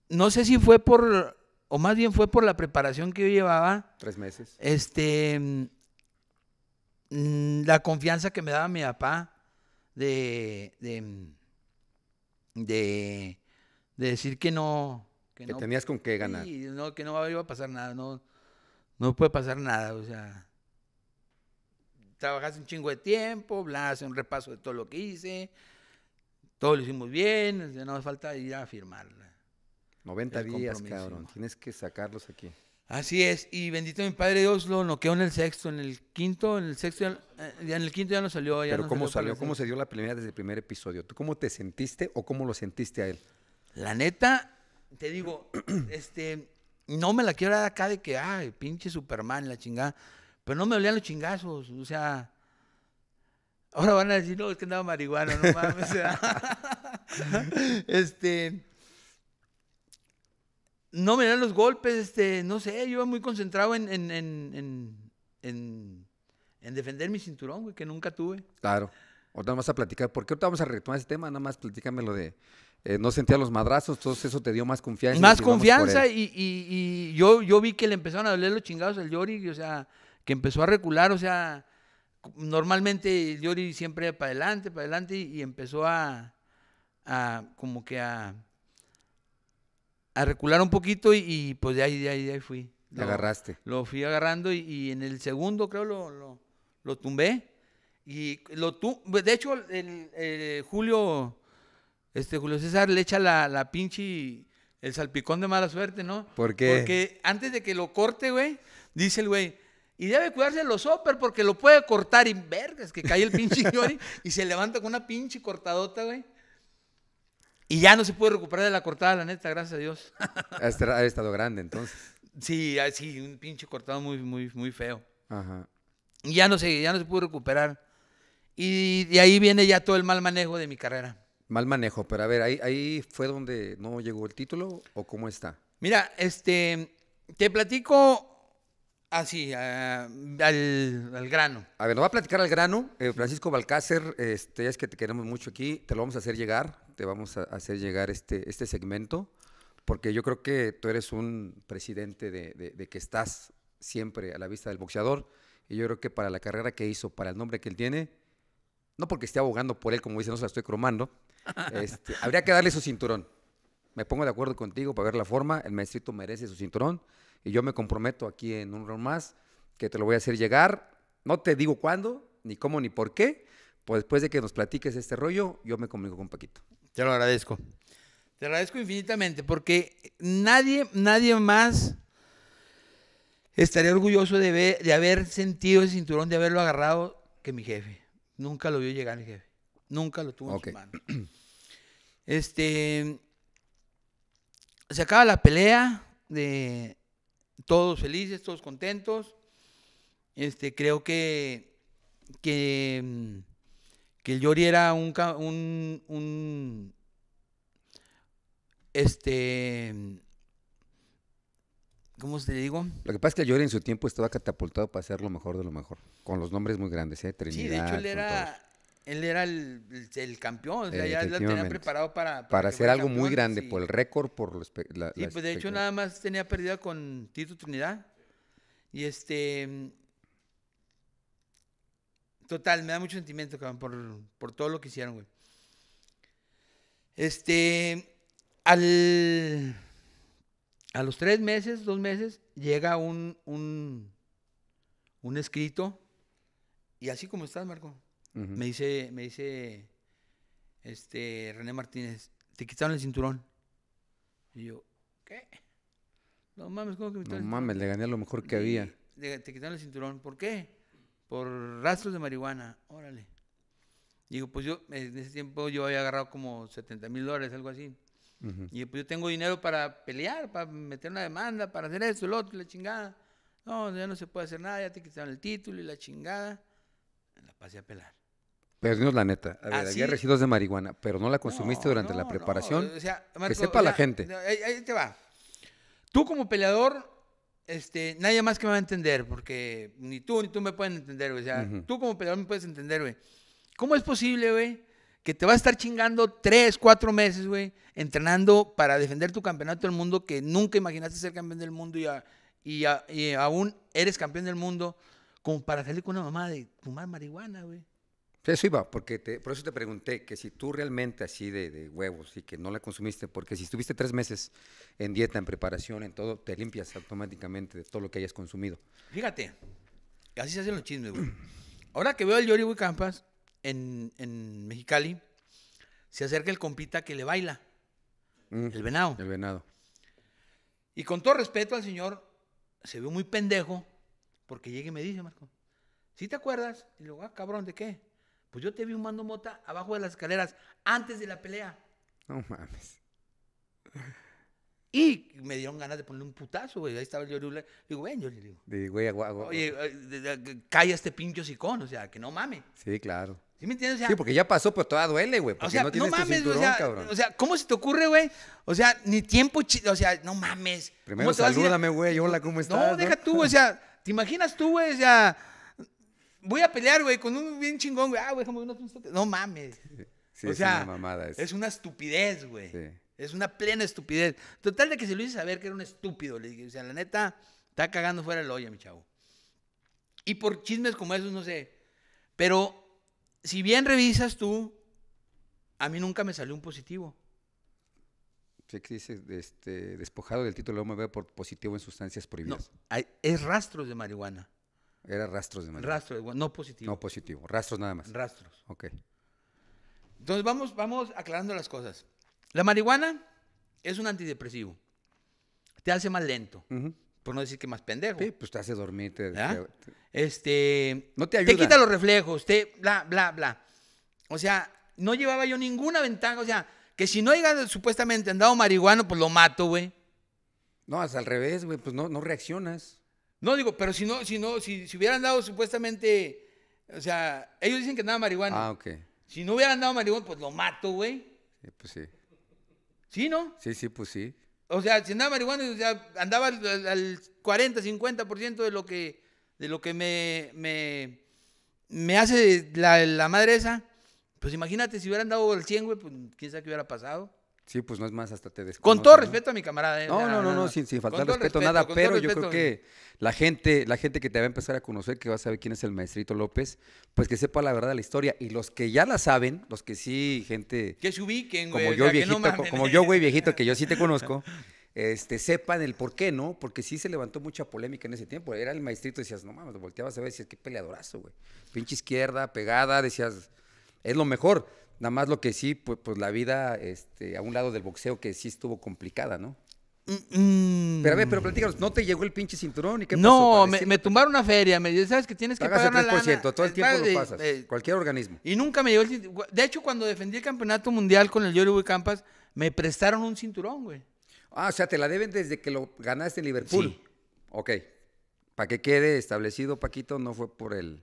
No sé si fue por, o más bien fue por la preparación que yo llevaba. Tres meses. Este, mm, la confianza que me daba mi papá de, de, de, decir que no, que, tenías con qué ganar. Sí, que no iba a pasar nada, no, no puede pasar nada, o sea trabajaste un chingo de tiempo, bla, hace un repaso de todo lo que hice, todo lo hicimos bien, no hace falta ir a firmarla. 90 días, cabrón, tienes que sacarlos aquí. Así es, y bendito mi padre Dios lo noqueó en el sexto, en el quinto, en el sexto, ya, eh, en el quinto ya no salió. Ya Pero ¿cómo salió? ¿Cómo se dio la primera desde el primer episodio? ¿Tú cómo te sentiste o cómo lo sentiste a él? La neta, te digo, este, no me la quiero dar acá de que, ay, pinche Superman, la chingada. Pero no me dolían los chingazos, o sea. Ahora van a decir, no, es que andaba marihuana, no mames. este. No me dan los golpes, este, no sé, yo iba muy concentrado en, en, defender mi cinturón, güey, que nunca tuve. Claro. Ahorita vamos a platicar, ¿por qué ahorita vamos a retomar ese tema, nada más platícame lo de eh, no sentía los madrazos, todo eso te dio más confianza. Más confianza y, yo, yo vi que le empezaron a doler los chingazos al Yori, o sea, que empezó a recular, o sea, normalmente Yori siempre para adelante, para adelante, y empezó a, como que a, a recular un poquito y, pues de ahí, de ahí, de ahí fui. Lo agarraste. Lo fui agarrando y, en el segundo creo lo, lo, lo tumbé. Y lo tu, pues, de hecho, el eh, Julio, este Julio César le echa la, la pinche, el salpicón de mala suerte, ¿no? ¿Por qué? Porque antes de que lo corte, güey, dice el güey, y debe cuidarse los óper porque lo puede cortar y vergas, que cae el pinche y se levanta con una pinche cortadota, güey. Y ya no se puede recuperar de la cortada, la neta, gracias a Dios. ha estado grande entonces. Sí, ah, sí, un pinche cortado muy, muy, muy feo. Ajá. Y ya no se, ya no se pudo recuperar. Y de ahí viene ya todo el mal manejo de mi carrera. Mal manejo, pero a ver, ahí, ahí fue donde no llegó el título o cómo está. Mira, este, te platico Ah, sí, ah, al, grano. A ver, nos va a platicar al grano. Eh, Francisco Balcácer, este, es que te queremos mucho aquí, te lo vamos a hacer llegar, te vamos a hacer llegar este, este segmento, porque yo creo que tú eres un presidente de, que estás siempre a la vista del boxeador, y yo creo que para la carrera que hizo, para el nombre que él tiene, no porque esté abogando por él, como dice, no se la estoy cromando, este, habría que darle su cinturón. Me pongo de acuerdo contigo para ver la forma, el maestrito merece su cinturón. Y yo me comprometo aquí en un round más que te lo voy a hacer llegar. No te digo cuándo, ni cómo, ni por qué. Pues después de que nos platiques este rollo, yo me comunico con Paquito. Te lo agradezco. Te agradezco infinitamente porque nadie, nadie más estaría orgulloso de, de haber sentido ese cinturón, de haberlo agarrado que mi jefe. Nunca lo vio llegar mi jefe. Nunca lo tuvo en su mano. Este, se acaba la pelea de, todos felices, todos contentos. Este, creo que, que, mm, que el Yori era un, un, un este mm, ¿Cómo le digo? Lo que pasa es que Yori en su tiempo estaba catapultado para hacer lo mejor de lo mejor, con los nombres muy grandes, ¿eh? Sí, de hecho él era, él era el, campeón, o sea, ya lo tenía preparado para... Para, hacer algo muy grande, por el récord, por La, sí, pues de hecho nada más tenía perdida con Tito Trinidad. Y este... Total, me da mucho sentimiento, cabrón, por, todo lo que hicieron, güey. Este... Al... A los tres meses, dos meses, llega un, un escrito. Y así como estás, Marco. Me dice, me dice este René Martínez, te quitaron el cinturón. Y yo, ¿qué? No mames, ¿cómo que me quitaron? No mames, le gané lo mejor que había. te quitaron el cinturón, ¿por qué? Por rastros de marihuana, órale. digo, pues yo, en ese tiempo yo había agarrado como 70 mil dólares, algo así. Y pues yo tengo dinero para pelear, para meter una demanda, para hacer esto, el otro, la chingada. No, ya no se puede hacer nada, ya te quitaron el título y la chingada. La pasé a pelar. Pero la neta, ah, había residuos de marihuana, pero no la consumiste durante la preparación. que sepa la gente. Ahí, te va. Tú como peleador, este, nadie más que me va a entender, porque ni tú ni tú me pueden entender, O sea, tú como peleador me puedes entender, güey. ¿Cómo es posible, güey, que te vas a estar chingando tres, cuatro meses, güey, entrenando para defender tu campeonato del mundo que nunca imaginaste ser campeón del mundo y, y aún eres campeón del mundo, como para salir con una mamá de fumar marihuana, güey? Eso iba, porque por eso te pregunté que si tú realmente así de, huevos y que no la consumiste, porque si estuviste tres meses en dieta, en preparación, en todo, te limpias automáticamente de todo lo que hayas consumido. Fíjate, así se hacen los chismes, güey. Ahora que veo al Yori Campas en, Mexicali, se acerca el compita que le baila. Mm, el venado. El venado. Y con todo respeto al señor, se vio muy pendejo porque llega y me dice, Marco, ¿sí te acuerdas? Y luego, ah, cabrón, ¿de qué? Pues yo te vi humando mota abajo de las escaleras antes de la pelea. No mames. Y me dieron ganas de ponerle un putazo, güey. Ahí estaba el Yoriula. Digo, güey, yo le digo. Digo, güey, aguago. Oye, eh, calla este pinche sicón, o sea, que no mames. Sí, claro. ¿Sí me entiendes? O sí, porque ya pasó, pero todavía duele, güey. o no mames, güey. o sea, este O sea, ¿cómo se te ocurre, güey? O sea, ni tiempo chido, o sea, no mames. Primero salúdame, güey, hola, ¿cómo estás? No, deja tú, o sea, ¿te imaginas tú, güey? O sea, voy a pelear, güey, con un bien chingón, güey. Ah, güey, déjame instante. No mames. o es una mamada es una estupidez, güey. Es una plena estupidez. Total de que se lo hice saber que era un estúpido. Le dije, o sea, la neta, está cagando fuera el olla, mi chavo. Y por chismes como esos, no sé. Pero si bien revisas tú, a mí nunca me salió un positivo. Sí, que dice, este, despojado del título, me veo por positivo en sustancias prohibidas. No, hay, es rastros de marihuana. Era rastros de marihuana Rastros, no positivo. No positivo, rastros nada más. Rastros. Ok. Entonces vamos, vamos aclarando las cosas. La marihuana es un antidepresivo. Te hace más lento. Por no decir que más pendejo. Sí, pues te hace dormir. Te, este. No te ayuda. Te quita los reflejos, te. Bla, bla, bla. O sea, no llevaba yo ninguna ventaja. O sea, que si no llega supuestamente andado marihuana, pues lo mato, güey. No, es al revés, güey. Pues no reaccionas. No, digo, pero si no, si no, si, si hubieran dado supuestamente, o sea, ellos dicen que nada marihuana. Ah, ok. Si no hubieran dado marihuana, pues lo mato, güey. Sí, pues sí. ¿Sí, no? Sí, sí, pues sí. O sea, si andaba marihuana, o andaba al, 40, 50% de lo que, de lo que me, me, hace la, la, madre esa. Pues imagínate, si hubieran dado el 100, güey, pues quién sabe qué hubiera pasado. Sí, pues no es más, hasta te desconozco. Con todo respeto a mi camarada. Eh, no, no, no, sin, faltar respeto, nada, pero yo creo que la gente, la gente que te va a empezar a conocer, que va a saber quién es el maestrito López, pues que sepa la verdad de la historia. Y los que ya la saben, los que sí, gente. Que se ubiquen, güey. Como yo, viejito, como yo, güey, viejito, que yo sí te conozco. Este, sepan el por qué, ¿no? Porque sí se levantó mucha polémica en ese tiempo. Era el maestrito, decías, no mames, volteabas a ver, decías, qué peleadorazo, güey. Pinche izquierda, pegada, decías, es lo mejor. Nada más lo que sí, pues, pues, la vida este, a un lado del boxeo que sí estuvo complicada, ¿no? Mm, mm. Pero a ver, pero platícanos, ¿no te llegó el pinche cinturón y qué no, me, tumbaron a feria, me dijeron, ¿sabes que tienes que pagar una todo el tiempo lo eh, pasas, eh, cualquier organismo. Y nunca me llegó el cinturón. De hecho, cuando defendí el campeonato mundial con el Yoruba Campas, me prestaron un cinturón, güey. Ah, o sea, te la deben desde que lo ganaste en Liverpool. Sí. Ok. Para que quede establecido, Paquito, no fue por el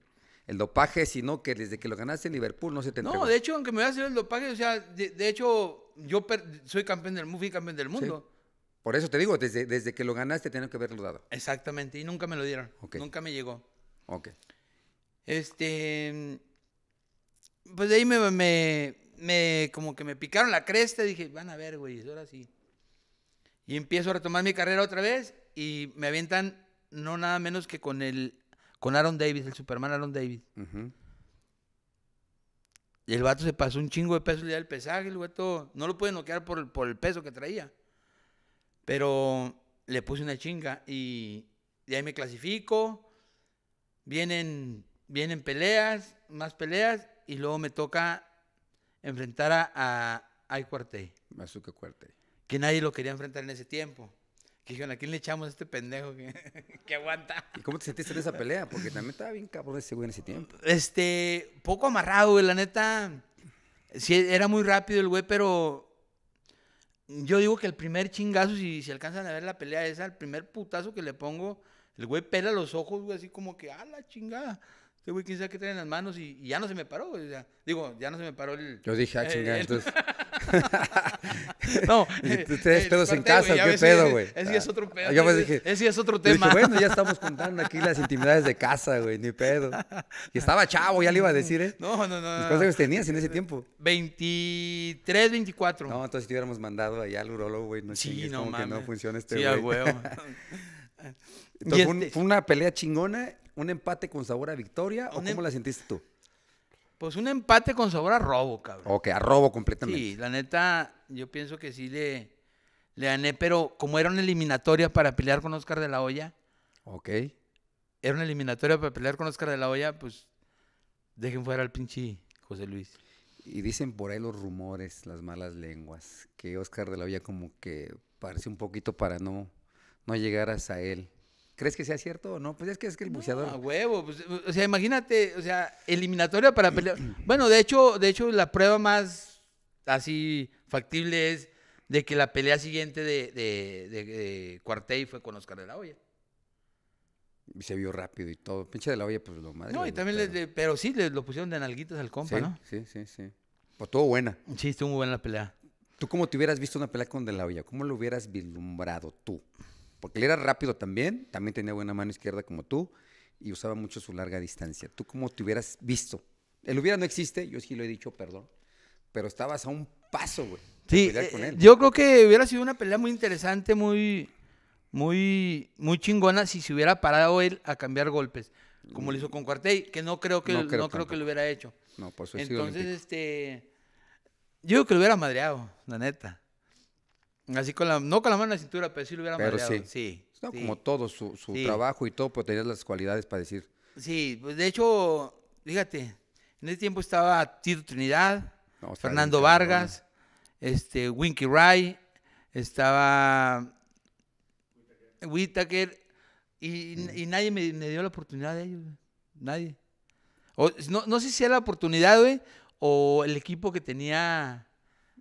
el dopaje, sino que desde que lo ganaste en Liverpool no se te No, de hecho, aunque me voy a hacer el dopaje, o sea, de, hecho, yo soy campeón del mundo, fui campeón del mundo. Por eso te digo, desde, que lo ganaste tenía que haberlo dado. Exactamente, y nunca me lo dieron. Nunca me llegó. Ok. Este. Pues de ahí me, me, Como que me picaron la cresta. Dije, van a ver, güey, ahora sí. Y empiezo a retomar mi carrera otra vez. Y me avientan, no nada menos que con el con Aaron Davis, el Superman Aaron Davis. Y el vato se pasó un chingo de peso el del pesaje, el vato no lo puede noquear por, el, peso que traía. Pero le puse una chinga y de ahí me clasifico. Vienen, vienen peleas, más peleas, y luego me toca enfrentar a, a Ay Cuartey. Que nadie lo quería enfrentar en ese tiempo. ¿a quién le echamos a este pendejo que, aguanta? ¿Y cómo te sentiste en esa pelea? Porque también estaba bien cabrón ese güey en ese tiempo. Este, poco amarrado, güey, la neta. Sí, era muy rápido el güey, pero yo digo que el primer chingazo, si, si alcanzan a ver la pelea esa, el primer putazo que le pongo, el güey pela los ojos, güey, así como que, ah, la chingada. Este güey, quién sabe qué trae en las manos y, ya no se me paró. O digo, ya no se me paró el. Yo dije, ah, chingada, entonces. no. Tú eh, tres pedos en casa, ¿qué pedo, güey? Ah, ese es otro pedo. ese, es otro tema. bueno, ya estamos contando aquí las intimidades de casa, güey, ni pedo. Y estaba chavo, ya le iba a decir, ¿eh? No, no, no. ¿Cuántos años tenías en ese tiempo? 23, 24. No, entonces te hubiéramos mandado allá al urologo, güey. No sí, chingues, no como que no funciona este güey. Sí, fue, este fue una pelea chingona ¿Un empate con sabor a victoria o cómo em- la sentiste tú? Pues un empate con sabor a robo, cabrón. Ok, a robo completamente. Sí, la neta, yo pienso que sí le, le gané, pero como era una eliminatoria para pelear con Oscar de la Hoya. Ok. Era una eliminatoria para pelear con Oscar de la Hoya, pues dejen fuera al pinche José Luis. Y dicen por ahí los rumores, las malas lenguas, que Oscar de la Hoya como que parece un poquito para no, no llegar a él. ¿Crees que sea cierto o no? Pues es que es que el buceador. a huevo. Pues, o sea, imagínate, o sea, eliminatoria para pelear. Bueno, de hecho, de hecho, la prueba más así factible es de que la pelea siguiente de, de, de, Cuartey fue con Oscar de la Hoya. Y se vio rápido y todo. Pinche de la Hoya, pues lo madre. No, y también, pero, pero sí, le, lo pusieron de nalguitas al compa, ¿no? Sí, sí, sí. Pues todo buena. Sí, estuvo muy buena la pelea. ¿Tú cómo te hubieras visto una pelea con de la Hoya? ¿Cómo lo hubieras vislumbrado tú? porque él era rápido también, también tenía buena mano izquierda como tú y usaba mucho su larga distancia. ¿Tú como te hubieras visto? él hubiera no existe, yo sí lo he dicho, perdón, pero estabas a un paso, güey. Sí, eh, yo creo que hubiera sido una pelea muy interesante, muy, muy, muy chingona si se hubiera parado él a cambiar golpes, como lo hizo con Cuartey, que no creo que, no, creo, que lo hubiera hecho. No, por eso pues, Entonces, este, yo creo que lo hubiera madreado, la neta. Así con la, no con la mano en la cintura, pero sí lo hubiera pero Sí. sí como todo, su, trabajo y todo, pero tenías las cualidades para decir. Sí, pues de hecho, fíjate, en ese tiempo estaba Tito Trinidad, Fernando Vargas, este, Winky Ray, estaba Whitaker, y, nadie me, dio la oportunidad de ellos, nadie. no, no sé si era la oportunidad, güey, o el equipo que tenía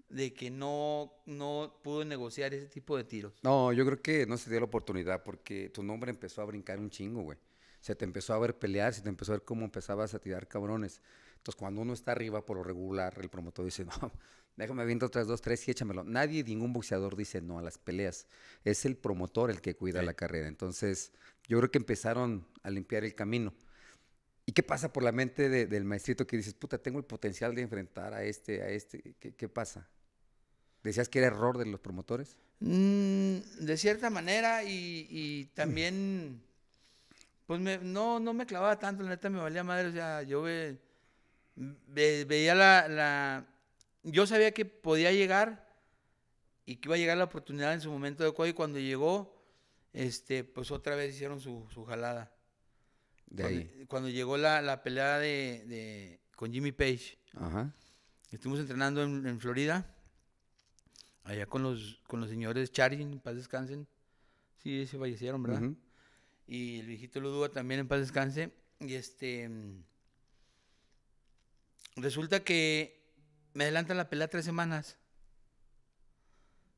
de que no, no pudo negociar ese tipo de tiros? No, yo creo que no se dio la oportunidad porque tu nombre empezó a brincar un chingo, güey. Se te empezó a ver pelear, se te empezó a ver cómo empezabas a tirar cabrones. Entonces, cuando uno está arriba por lo regular, el promotor dice, no, déjame viendo otras dos, tres y échamelo. Nadie, ningún boxeador dice no a las peleas. Es el promotor el que cuida la carrera. Entonces, yo creo que empezaron a limpiar el camino. ¿Y qué pasa por la mente del maestrito que dices, puta, tengo el potencial de enfrentar a este, a este? ¿Qué, qué pasa? ¿Decías que era error de los promotores? Mm, de cierta manera y, también, pues no, me clavaba tanto, la neta me valía madre, o sea, yo veía la, yo sabía que podía llegar y que iba a llegar la oportunidad en su momento de cuello y cuando llegó, este, pues otra vez hicieron su, jalada. cuando, llegó la, la pelea de, con Jimmy Page, estuvimos entrenando en, en Florida allá con los, con los señores Charin, en paz descansen. Sí, se fallecieron, ¿verdad? Y el viejito Ludúa también, en paz descanse. Y este. Mm, resulta que me adelantan la pelea tres semanas.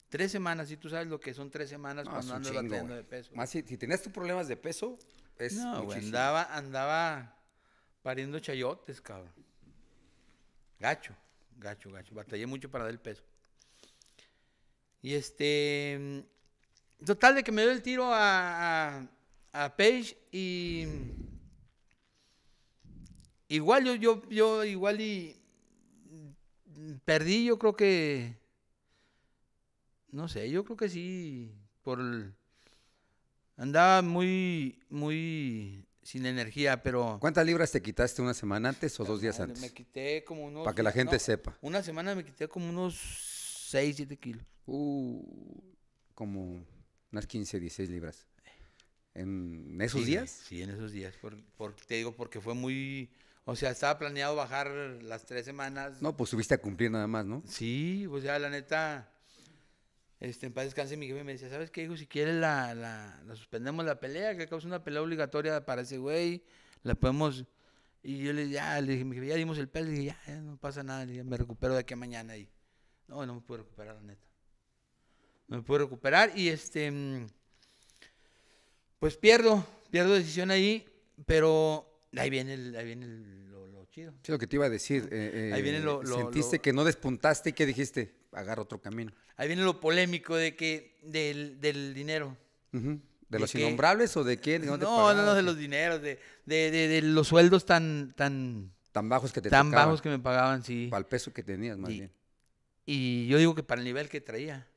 Tres semanas, y tú sabes lo que son tres semanas cuando andas batallando de peso. si, si tenías tus problemas de peso, es. No, güey, andaba, andaba pariendo chayotes, cabrón. Gacho, gacho, gacho. Batallé mucho para dar el peso. Y este. Mm, total, de que me dio el tiro a, a, Page y. Mm, igual yo, yo, yo, igual y. Mm, perdí, yo creo que. No sé, yo creo que sí. Por andaba muy, muy sin energía, pero. ¿Cuántas libras te quitaste una semana antes o dos días antes? Me quité como unos. Para que la gente sepa. Una semana me quité como unos 6, 7 kilos. Uh, como unas 15, 16 libras. ¿En esos días? Sí, en esos días. Por, te digo, porque fue muy... O sea, estaba planeado bajar las tres semanas. No, pues tuviste a cumplir nada más, ¿no? Sí, o sea, la neta... Este, en paz descanse mi jefe me decía, ¿sabes qué, hijo? Si quieres la, la, suspendemos la pelea, que causa una pelea obligatoria para ese güey. La podemos... Y yo le, ya, le dije, ya dimos el pelo, le dije, ya, no pasa nada, me recupero de aquí a mañana y no, no me pude recuperar, la neta. No me pude recuperar y este. Mm, pues pierdo, pierdo decisión ahí, pero ahí viene, el, ahí viene lo, chido. que te iba a decir. Eh, eh, ahí viene lo, Sentiste que no despuntaste y que dijiste, agarra otro camino. Ahí viene lo polémico de que, del, del dinero. ¿De, los innombrables o de qué? no, no, no, de los dineros, de, de, de, los sueldos tan, tan... Tan bajos que te Tan bajos que me pagaban, sí. Para el peso que tenías, más bien. Y yo digo que para el nivel que traía.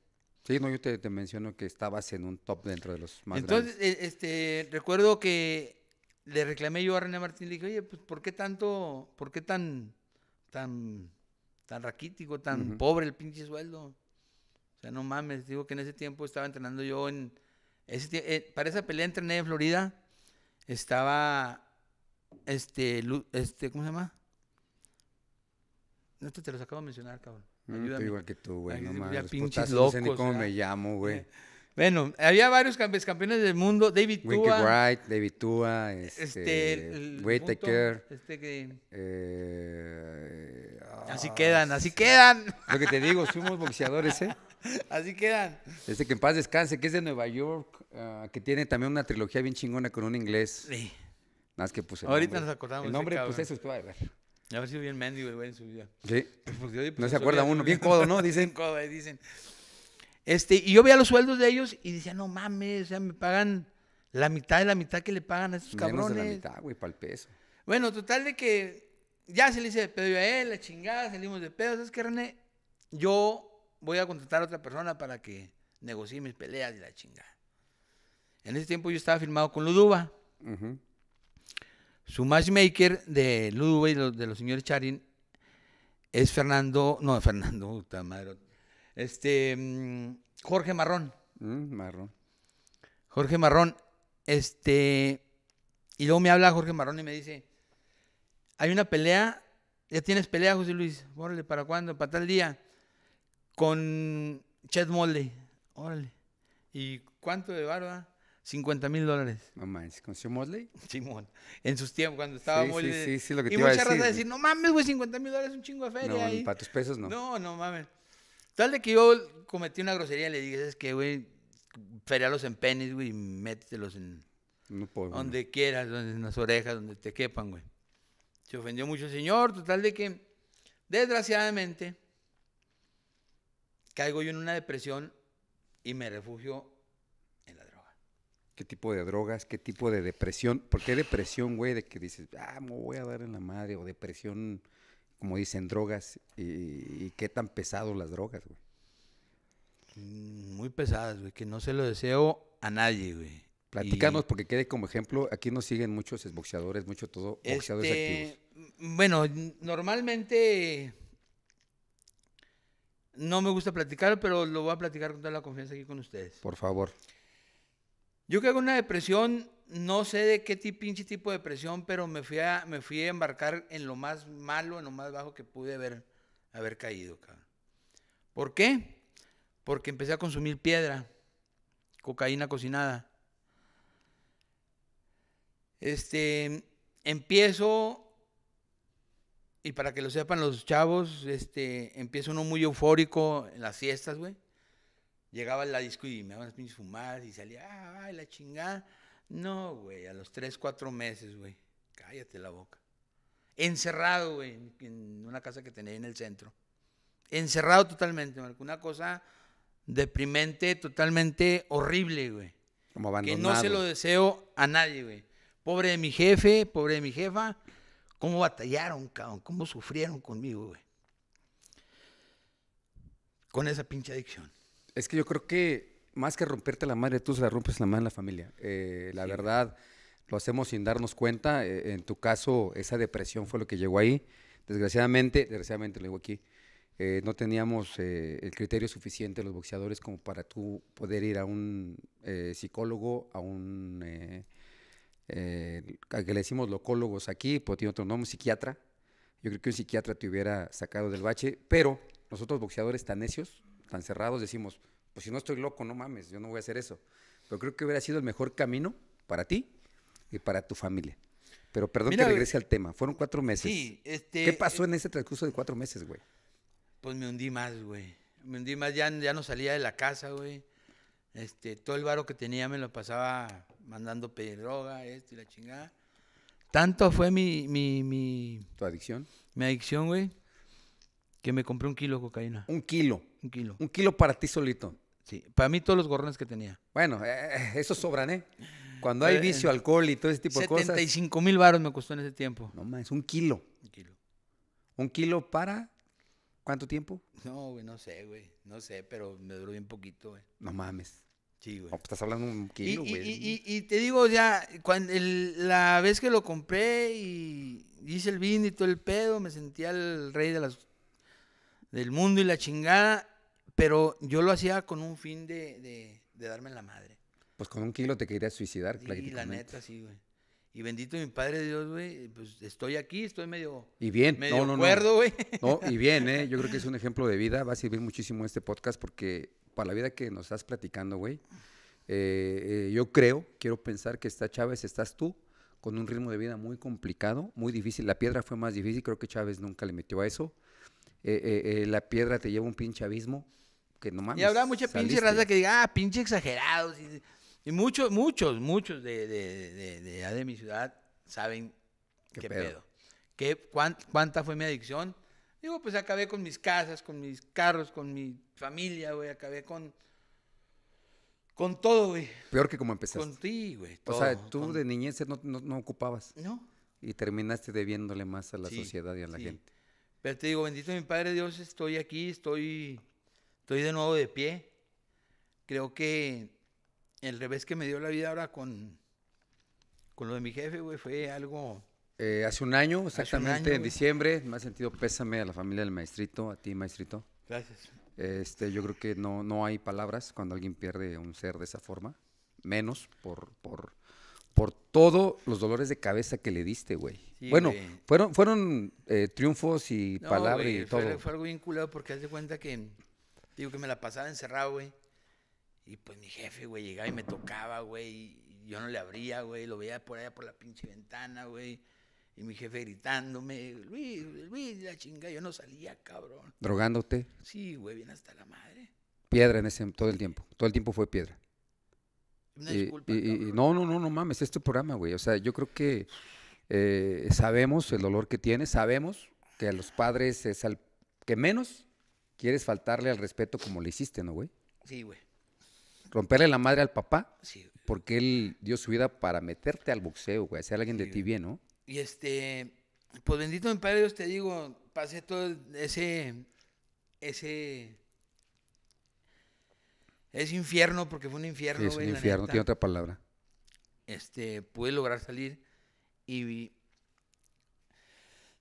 Sí, no, yo te, menciono que estabas en un top dentro de los más Entonces, e, este, recuerdo que le reclamé yo a René Martín, le dije, oye, pues, ¿por qué tanto, por qué tan, tan, tan raquítico, tan pobre el pinche sueldo? O sea, no mames, digo que en ese tiempo estaba entrenando yo en, ese, eh, para esa pelea entrené en Florida, estaba, este, este, ¿cómo se llama? No, te, te los acabo de mencionar, cabrón. Ayúdame. igual que tú, güey. No mames. no sé ni cómo me llamo, güey. Eh, bueno, había varios campeones del mundo. David Tua. Winky Wright, David Tua. Este. este care. Este que. Eh, así ah, quedan, así quedan. Lo que te digo, somos boxeadores, ¿eh? Así quedan. Este que en paz descanse, que es de Nueva York, ah, que tiene también una trilogía bien chingona con un inglés. Sí. Más que puse. Ahorita nos acordamos. El nombre, pues eso, tú vas a ver. Haber sido bien mendigo el güey en su vida. Sí. Pues, pues, no se acuerda uno. Bien codo, ¿no? Dicen. codo, dicen. Este, y yo veía los sueldos de ellos y decía, no mames, o sea, me pagan la mitad de la mitad que le pagan a estos cabrones. la mitad, güey, para el peso. Bueno, total de que ya se le dice de pedo a él, la chingada, salimos de pedo. ¿Sabes qué, René? Yo voy a contratar a otra persona para que negocie mis peleas y la chingada. En ese tiempo yo estaba firmado con Luduba. Ajá. Su matchmaker de Ludwig, de los señores Charin, es Fernando, no, Fernando, puta Este, mm, Jorge Marrón. Mm, marrón. Jorge Marrón, este, y luego me habla Jorge Marrón y me dice, hay una pelea, ya tienes pelea, José Luis, órale, ¿para cuándo? Para tal día, con Chet Molde, órale. ¿Y cuánto de barba? 50 mil dólares. No con ¿conoció Mosley? Simón. En sus tiempos, cuando estaba muy Sí, sí, sí, lo que te iba a decir. Y mucha decir, no mames, güey, 50 mil dólares es un chingo de feria. No, para tus pesos no. No, no mames. Tal de que yo cometí una grosería y le dije, es que, güey, ferialos en penis, güey, y métetelos en. No puedo, donde quieras, donde, en las orejas, donde te quepan, güey. Se ofendió mucho el señor, total de que, desgraciadamente, caigo yo en una depresión y me refugio qué tipo de drogas, qué tipo de depresión, ¿Por qué depresión, güey, de que dices, ah, me voy a dar en la madre, o depresión, como dicen, drogas, y, qué tan pesado las drogas, güey. Mm, muy pesadas, güey, que no se lo deseo a nadie, güey. Platícanos, porque quede como ejemplo, aquí nos siguen muchos boxeadores, mucho todo, boxeadores este, activos. Mm, bueno, normalmente no me gusta platicar, pero lo voy a platicar con toda la confianza aquí con ustedes. Por favor. Yo que con una depresión, no sé de qué pinche tipo de depresión, pero me fui, a, me fui a embarcar en lo más malo, en lo más bajo que pude haber, haber caído, cabrón. ¿Por qué? Porque empecé a consumir piedra, cocaína cocinada. Este, empiezo, y para que lo sepan los chavos, este, empiezo uno muy eufórico en las fiestas, güey llegaba a la disco y me daban las pinches fumadas y salía, ah, ay, la chingada. No, güey, a los 3, 4 meses, güey. Cállate la boca. Encerrado, güey, en una casa que tenía en el centro. Encerrado totalmente, Marco. Una cosa deprimente, totalmente horrible, güey. Como abandonado. Que no se lo deseo a nadie, güey. Pobre de mi jefe, pobre de mi jefa. Cómo batallaron, cabrón. Cómo sufrieron conmigo, güey. Con esa pinche adicción. Es que yo creo que más que romperte la madre, tú se la rompes la madre en la familia. Eh, la verdad, lo hacemos sin darnos cuenta. Eh, en tu caso, esa depresión fue lo que llegó ahí. Desgraciadamente, desgraciadamente lo digo aquí, eh, no teníamos el criterio suficiente los boxeadores como para tú poder ir a un psicólogo, a un, a que le decimos locólogos aquí, porque tiene otro nombre, psiquiatra. Yo creo que un psiquiatra te hubiera sacado del bache, pero nosotros boxeadores tan necios, tan cerrados, decimos, pues si no estoy loco, no mames, yo no voy a hacer eso. Pero creo que hubiera sido el mejor camino para ti y para tu familia. Pero perdón que regrese al tema, fueron cuatro meses. Este, ¿Qué pasó eh, en ese transcurso de cuatro meses, güey? Pues me hundí más, güey. Me hundí más, ya, no salía de la casa, güey. Este, todo el varo que tenía me lo pasaba mandando pedir droga, esto y la chingada. Tanto fue mi, mi... ¿Tu adicción? Mi adicción, güey, que me compré un kilo de cocaína. ¿Un kilo? Un kilo. Un kilo para ti solito. Sí, para mí todos los gorrones que tenía. Bueno, eso eh, eh, esos sobran, ¿eh? Cuando hay eh, vicio, alcohol y todo ese tipo de cosas. 75 mil baros me costó en ese tiempo. No más, un kilo. Un kilo. ¿Un kilo para cuánto tiempo? No, güey, no sé, güey. No sé, pero me duró bien poquito, güey. No mames. Sí, güey. Pues estás hablando un kilo, y, güey. Y, y, te digo, ya, cuando la vez que lo compré y hice el vino y todo el pedo, me sentía el rey de las, del mundo y la chingada. Pero yo lo hacía con un fin de, darme la madre. Pues con un kilo te querías suicidar, Sí, la neta, sí, güey. Y bendito mi padre Dios, güey, pues estoy aquí, estoy medio. Y bien, no, no, güey. No. y bien, ¿eh? Yo creo que es un ejemplo de vida. Va a servir muchísimo este podcast porque para la vida que nos estás platicando, güey, eh, eh, yo creo, quiero pensar que está Chávez, estás tú con un ritmo de vida muy complicado, muy difícil. La piedra fue más difícil, creo que Chávez nunca le metió a eso. Eh, la piedra te lleva un pinche abismo y habrá mucha pinche raza que diga, ah, pinche exagerados. Y, muchos, muchos, muchos de, de, de, de, mi ciudad saben qué, pedo. Qué, ¿Cuánta fue mi adicción? Digo, pues acabé con mis casas, con mis carros, con mi familia, güey. Acabé con, con todo, güey. Peor que como empezaste. Con ti, güey. o sea, tú de niñez no, no, ocupabas. No. Y terminaste debiéndole más a la sociedad y a la gente. Pero te digo, bendito mi Padre Dios, estoy aquí, estoy Estoy de nuevo de pie. Creo que el revés que me dio la vida ahora con, con lo de mi jefe, güey, fue algo... Eh, hace un año, exactamente, en diciembre, me ha sentido pésame a la familia del maestrito, a ti, maestrito. Gracias. Este, yo creo que no, no hay palabras cuando alguien pierde un ser de esa forma, menos por, por, por todos los dolores de cabeza que le diste, güey. bueno, fueron, fueron eh, triunfos y palabras y todo. Fue, algo vinculado porque haz de cuenta que Digo que me la pasaba encerrado, güey. Y pues mi jefe, güey, llegaba y me tocaba, güey. Y yo no le abría, güey. Lo veía por allá por la pinche ventana, güey. Y mi jefe gritándome, Luis, Luis, la chinga. Yo no salía, cabrón. ¿Drogándote? Sí, güey, bien hasta la madre. Piedra en ese, todo el tiempo. Todo el tiempo fue piedra. Una disculpa, y, no, no, no, no mames, Este programa, güey. O sea, yo creo que eh, sabemos el dolor que tiene. sabemos que a los padres es al que menos quieres faltarle al respeto como le hiciste, ¿no, güey? Sí, güey. Romperle la madre al papá. Sí. Porque él dio su vida para meterte al boxeo, güey. Hacer alguien de ti bien, ¿no? Y este, pues bendito mi padre, Dios te digo, pasé todo ese, ese, ese infierno, porque fue un infierno, güey. es un infierno, tiene otra palabra. Este, pude lograr salir y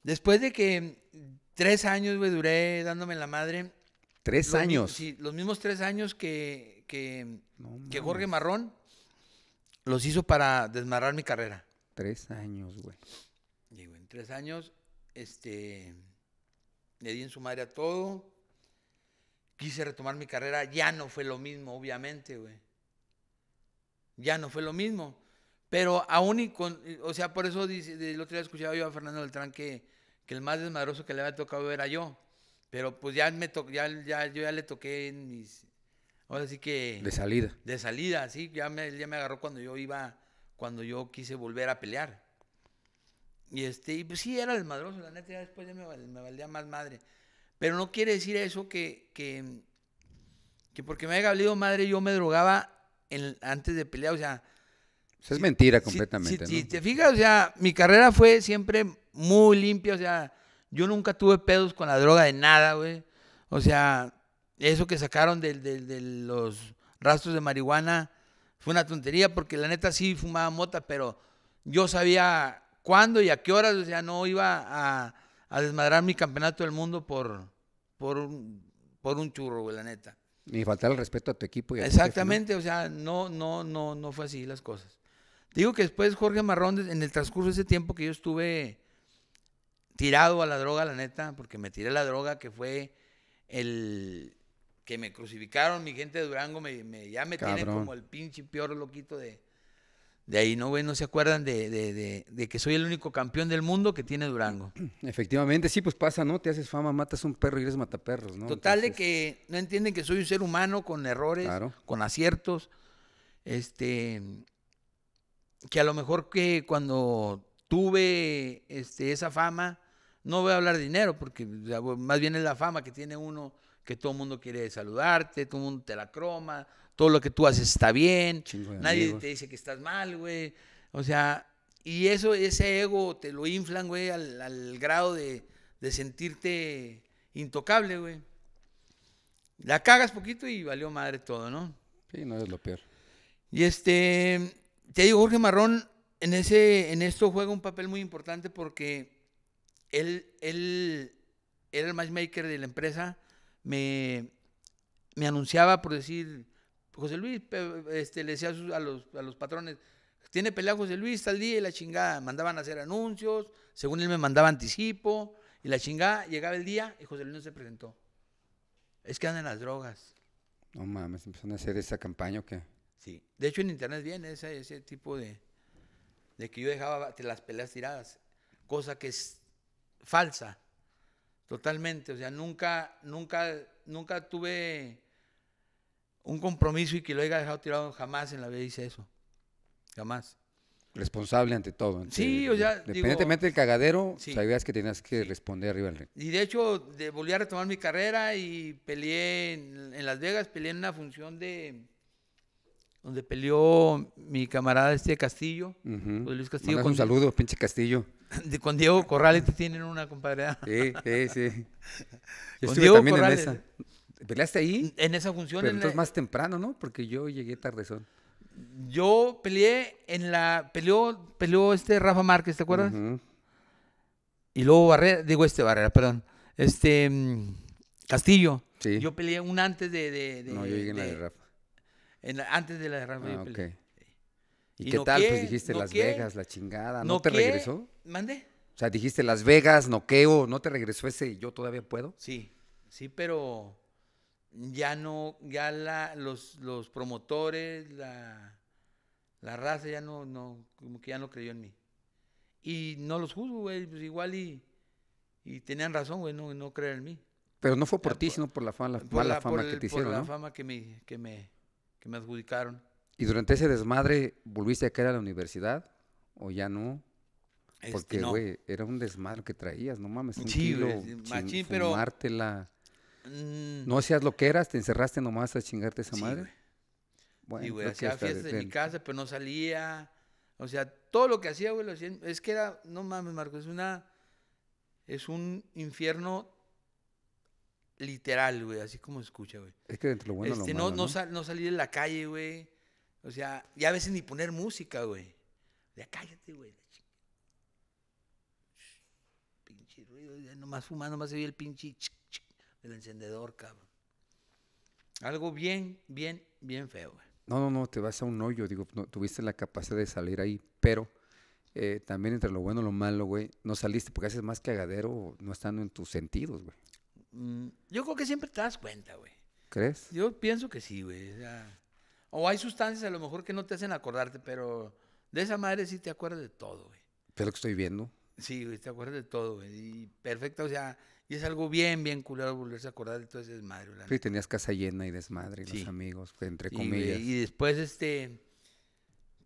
después de que Tres años, güey, duré dándome la madre. ¿Tres años? Sí, los mismos tres años que, que, Jorge Marrón los hizo para desmarrar mi carrera. Tres años, güey. Digo, en tres años, este, le di en su madre a todo. Quise retomar mi carrera, ya no fue lo mismo, obviamente, güey. Ya no fue lo mismo. Pero aún y con, o sea, por eso dice, el otro día escuchaba yo a Fernando Beltrán que que el más desmadroso que le había tocado era yo. Pero pues ya me ya, yo ya le toqué en mis. Ahora sí que. De salida. De salida, sí. Ya me, ya me agarró cuando yo iba. Cuando yo quise volver a pelear. Y este, pues sí, era desmadroso, la neta, ya después ya me, valía más madre. Pero no quiere decir eso que, que, que porque me había valido madre, yo me drogaba en, antes de pelear, o sea. O es mentira completamente. si te fijas, o sea, mi carrera fue siempre muy limpia, o sea, yo nunca tuve pedos con la droga de nada, güey. O sea, eso que sacaron de, los rastros de marihuana fue una tontería porque la neta sí fumaba mota, pero yo sabía cuándo y a qué horas, o sea, no iba a, desmadrar mi campeonato del mundo por, por, un, por un churro, güey, la neta. Ni faltar el respeto a tu equipo. Exactamente, o sea, no, no, no, no fue así las cosas. Digo que después Jorge Marrón, en el transcurso de ese tiempo que yo estuve tirado a la droga, la neta, porque me tiré la droga que fue el que me crucificaron, mi gente de Durango, me, ya me como el pinche peor loquito de, de ahí, ¿no, güey? ¿No se acuerdan de, de, que soy el único campeón del mundo que tiene Durango? Efectivamente, sí, pues pasa, ¿no? Te haces fama, matas un perro y eres mataperros, ¿no? Total de que no entienden que soy un ser humano con errores, con aciertos, este, que a lo mejor que cuando tuve este, esa fama, no voy a hablar de dinero, porque más bien es la fama que tiene uno, que todo el mundo quiere saludarte, todo el mundo te la croma, todo lo que tú haces está bien, nadie te dice que estás mal, güey. O sea, y eso, ese ego te lo inflan, güey, al, grado de, de sentirte intocable, güey. La cagas poquito y valió madre todo, ¿no? Sí, no es lo peor. Y este, te digo, Jorge Marrón, en, ese, en esto juega un papel muy importante porque él, él era el matchmaker de la empresa, me, anunciaba por decir, José Luis, este, le decía a, los, patrones, tiene pelea José Luis está el día y la chingada, mandaban a hacer anuncios, según él me mandaba anticipo, y la chingada, llegaba el día y José Luis no se presentó. Es que andan las drogas. No mames, empezaron a hacer esa campaña o qué? Sí. De hecho, en internet viene ese, ese tipo de, de que yo dejaba las peleas tiradas, cosa que es falsa, totalmente. O sea, nunca, nunca, nunca tuve un compromiso y que lo haya dejado tirado jamás en la vida hice eso. Jamás. Responsable ante todo. sí, o sea. Independientemente del cagadero, sabías que tenías que responder arriba del rey. Y de hecho, de, volví a retomar mi carrera y peleé en, Las Vegas, peleé en una función de. donde peleó mi camarada este Castillo, Luis Castillo. Con, un saludo, pinche Castillo. con Diego Corrales tienen una compadreada. ¿ah? Sí, sí, sí. con también en esa. ¿Peleaste ahí? En esa función. Pero entonces más temprano, ¿no? Porque yo llegué tardezón. Yo peleé en la. Peleó, peleó este Rafa Márquez, ¿te acuerdas? Y luego Barrera, digo este Barrera, perdón. Este mm, Castillo. Yo peleé un antes de. no, yo llegué en la de Rafa. antes de la de Rafa. yo ah, peleé. Okay. ¿Y, qué tal? Pues dijiste Las Vegas, la chingada. ¿No te regresó? ¿Mande? O sea, dijiste Las Vegas, noqueo, ¿no te regresó ese yo todavía puedo? Sí, sí, pero ya no, ya los, los promotores, la, raza ya no, no, como que ya no creyó en mí. Y no los juzgo, güey, pues igual y, tenían razón, güey, no, no creer en mí. Pero no fue por ti, sino por la, fama, mala fama que te hicieron, Por la fama que me, que me, que me adjudicaron. ¿Y durante ese desmadre volviste a caer a la universidad o ya no? Este, Porque, güey, era un desmadre que traías, no mames. Un kilo, machín, pero... Mm. No hacías lo que eras, te encerraste nomás a chingarte esa madre. sí, güey, hacía fiestas en mi casa, pero no salía. O sea, todo lo que hacía, güey, lo hacía. Es que era, no mames, Marco, es una. Es un infierno literal, güey, así como escucha, güey. Es que entre lo bueno lo este, malo, no, ¿no? salí de la calle, güey. O sea, ya a veces ni poner música, güey. Ya cállate, güey. Pinche ruido, ya nomás fumando, nomás se veía el pinche ch, del encendedor, cabrón. Algo bien, bien, bien feo, güey. No, no, no, te vas a un hoyo, digo, tuviste la capacidad de salir ahí, pero eh, también entre lo bueno y lo malo, güey, no saliste porque haces más cagadero no estando en tus sentidos, güey. Mm, yo creo que siempre te das cuenta, güey. ¿Crees? Yo pienso que sí, güey. O sea, o hay sustancias a lo mejor que no te hacen acordarte, pero de esa madre sí te acuerdas de todo, güey. Es lo que estoy viendo. Sí, güey, te acuerdas de todo, güey. Y perfecto, o sea, y es algo bien, bien culero volverse a acordar de todo ese desmadre. Sí, tenías casa llena y desmadre, y los amigos, pues, entre comillas. Y, y, después, este,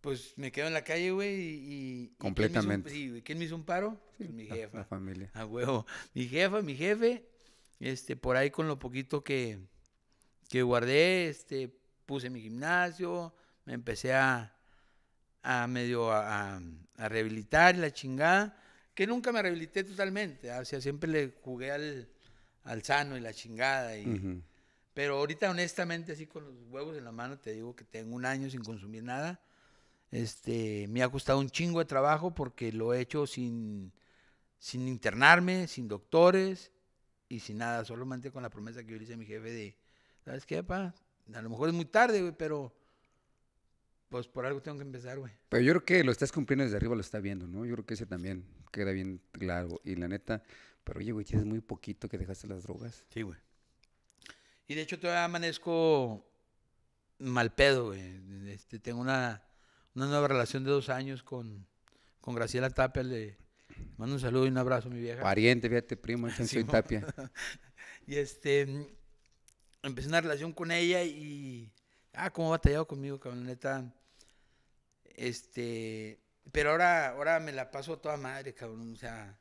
pues me quedo en la calle, güey, y... Completamente. ¿quién me hizo, ¿quién me hizo un paro? Pues mi jefa. La, familia. A huevo. Mi jefa, mi jefe, este, por ahí con lo poquito que, que guardé, este, puse mi gimnasio, me empecé a, medio a, a, rehabilitar la chingada, que nunca me rehabilité totalmente, ah, o siempre le jugué al, sano y la chingada. Y, Pero ahorita honestamente, así con los huevos en la mano, te digo que tengo un año sin consumir nada. Este, me ha costado un chingo de trabajo porque lo he hecho sin, sin internarme, sin doctores y sin nada, solamente con la promesa que yo le hice a mi jefe de, ¿sabes qué, pa? a lo mejor es muy tarde, güey, pero pues por algo tengo que empezar, güey. Pero yo creo que lo estás cumpliendo desde arriba, lo está viendo, ¿no? Yo creo que ese también queda bien claro. Y la neta, pero oye, güey, es muy poquito que dejaste las drogas. Sí, güey. Y de hecho todavía amanezco mal pedo, güey. Este, tengo una, una, nueva relación de dos años con, con Graciela Tapia. Le mando un saludo y un abrazo, mi vieja. Pariente, fíjate, primo, soy Tapia. y este, empecé una relación con ella y. Ah, cómo batallado conmigo, cabrón, neta. Este. Pero ahora, ahora me la paso toda madre, cabrón. O sea.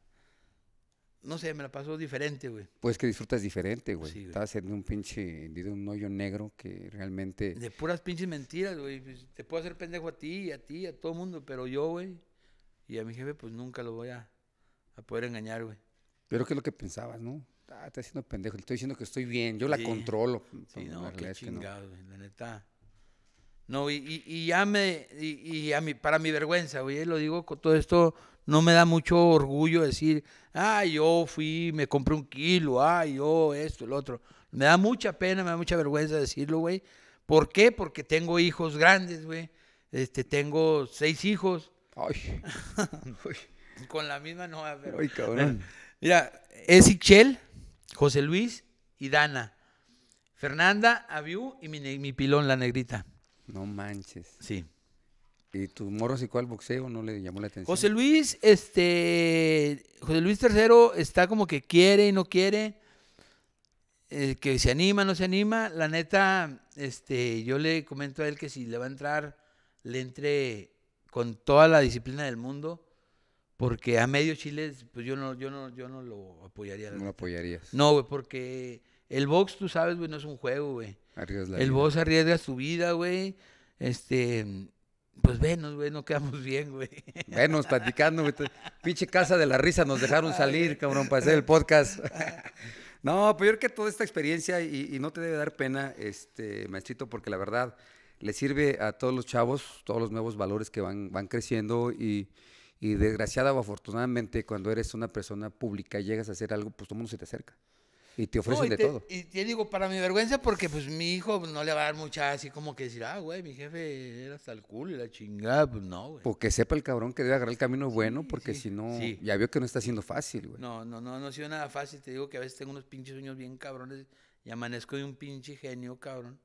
No sé, me la pasó diferente, güey. Pues que disfrutas diferente, güey. Estaba haciendo un pinche. en un hoyo negro que realmente. De puras pinches mentiras, güey. Pues, te puedo hacer pendejo a ti, a ti, a todo el mundo, pero yo, güey. Y a mi jefe, pues nunca lo voy a, a poder engañar, güey. Pero que es lo que pensabas, ¿no? Ah, está diciendo pendejo, le estoy diciendo que estoy bien, yo la controlo. no, chingado, la neta. No, y, ya me, y, a para mi vergüenza, oye, lo digo con todo esto, no me da mucho orgullo decir, ah, yo fui, me compré un kilo, ah, yo esto, el otro. Me da mucha pena, me da mucha vergüenza decirlo, güey. ¿Por qué? Porque tengo hijos grandes, güey. Este, tengo seis hijos. Ay. Con la misma no, pero. Ay, cabrón. Mira, es Ixchel, José Luis y Dana. Fernanda, Aviú y mi, pilón, la negrita. No manches. Sí. ¿Y tu morro y al boxeo? ¿No le llamó la atención? José Luis, este. José Luis III está como que quiere y no quiere. Eh, que se anima, no se anima. La neta, este, yo le comento a él que si le va a entrar, le entre con toda la disciplina del mundo. Porque a medio Chile, pues yo no, yo no, yo no lo apoyaría. No lo apoyarías. No, güey, porque el box, tú sabes, güey, no es un juego, güey. el vida. box arriesga su vida, güey. Este, pues venos, güey, no quedamos bien, güey. Venos platicando, güey. Pinche casa de la risa, nos dejaron salir, cabrón, para hacer el podcast. no, peor que toda esta experiencia, y, no te debe dar pena, este, maestrito, porque la verdad le sirve a todos los chavos, todos los nuevos valores que van, van creciendo y y desgraciada o afortunadamente, cuando eres una persona pública y llegas a hacer algo, pues todo el mundo se te acerca. Y te ofrecen de todo. Y te digo, para mi vergüenza, porque pues mi hijo no le va a dar mucha así como que decir, ah, güey, mi jefe era hasta el culo y la chingada. Pues, no, güey. Porque sepa el cabrón que debe agarrar el camino bueno, porque si no, ya vio que no está siendo fácil, güey. No, no, no, no ha sido nada fácil. Te digo que a veces tengo unos pinches sueños bien cabrones y amanezco de un pinche genio, cabrón.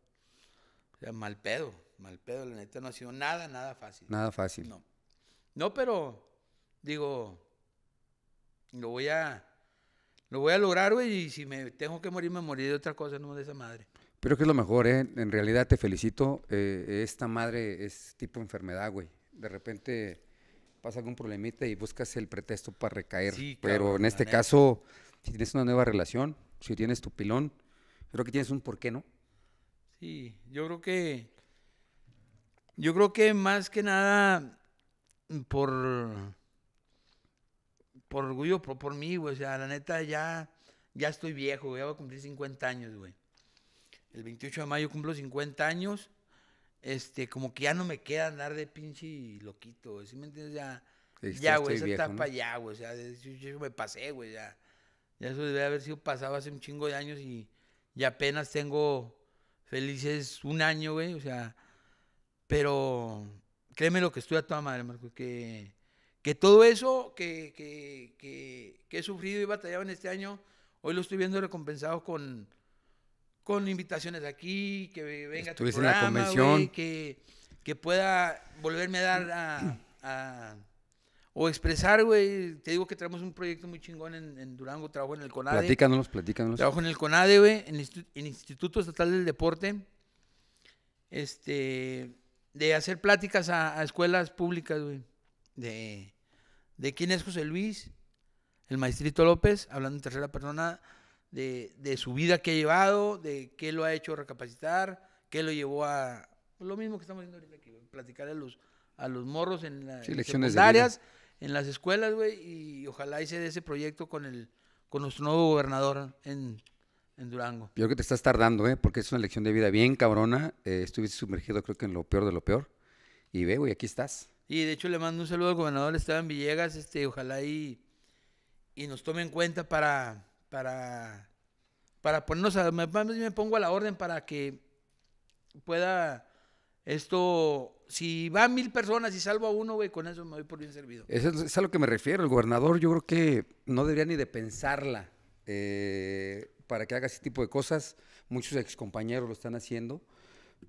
O sea, mal pedo, mal pedo, la neta no ha sido nada, nada fácil. Nada fácil. No. No, pero Digo, lo voy a, lo voy a lograr, güey, y si me tengo que morir, me moriré de otra cosa, no de esa madre. Pero que es lo mejor, ¿eh? En realidad te felicito. Eh, esta madre es tipo enfermedad, güey. De repente pasa algún problemita y buscas el pretexto para recaer. Pero en este caso, si tienes una nueva relación, si tienes tu pilón, creo que tienes un por qué ¿no? Sí, yo creo que. Yo creo que más que nada por por orgullo por, por mí, güey. O sea, la neta, ya, ya estoy viejo, güey. Ya voy a cumplir 50 años, güey. El 28 de mayo cumplo 50 años. Este, como que ya no me queda andar de pinche loquito, güey. ¿Sí me entiendes? Ya, ya güey, esa etapa ya, güey. O sea, yo, me pasé, güey, ya. Ya eso debe haber sido pasado hace un chingo de años y, y apenas tengo felices un año, güey. O sea, pero créeme lo que estoy a toda madre, Marco, que que todo eso que, he sufrido y batallado en este año, hoy lo estoy viendo recompensado con, con invitaciones aquí, que venga tu programa, en convención. que, que pueda volverme a dar a, o expresar, güey. Te digo que tenemos un proyecto muy chingón en, Durango, trabajo en el CONADE. Platícanos, platícanos. Trabajo en el CONADE, güey, en, el Instituto Estatal del Deporte. Este, de hacer pláticas a escuelas públicas, güey de, de quién es José Luis, el maestrito López, hablando en tercera persona, de, de, su vida que ha llevado, de qué lo ha hecho recapacitar, qué lo llevó a pues, lo mismo que estamos haciendo ahorita aquí, platicar a los, a los morros en, las en las escuelas, güey, y ojalá hice ese proyecto con el con nuestro nuevo gobernador en, Durango. Yo creo que te estás tardando, ¿eh? porque es una lección de vida bien cabrona. Eh, estuviste sumergido, creo que en lo peor de lo peor. Y ve, güey, aquí estás. Y de hecho le mando un saludo al gobernador Esteban Villegas, este, ojalá y, y nos tome en cuenta para, para, para ponernos a, me, me pongo a la orden para que pueda esto, si va mil personas y salvo a uno, güey, con eso me voy por bien servido. Eso es a lo que me refiero, el gobernador yo creo que no debería ni de pensarla eh, para que haga ese tipo de cosas. Muchos excompañeros lo están haciendo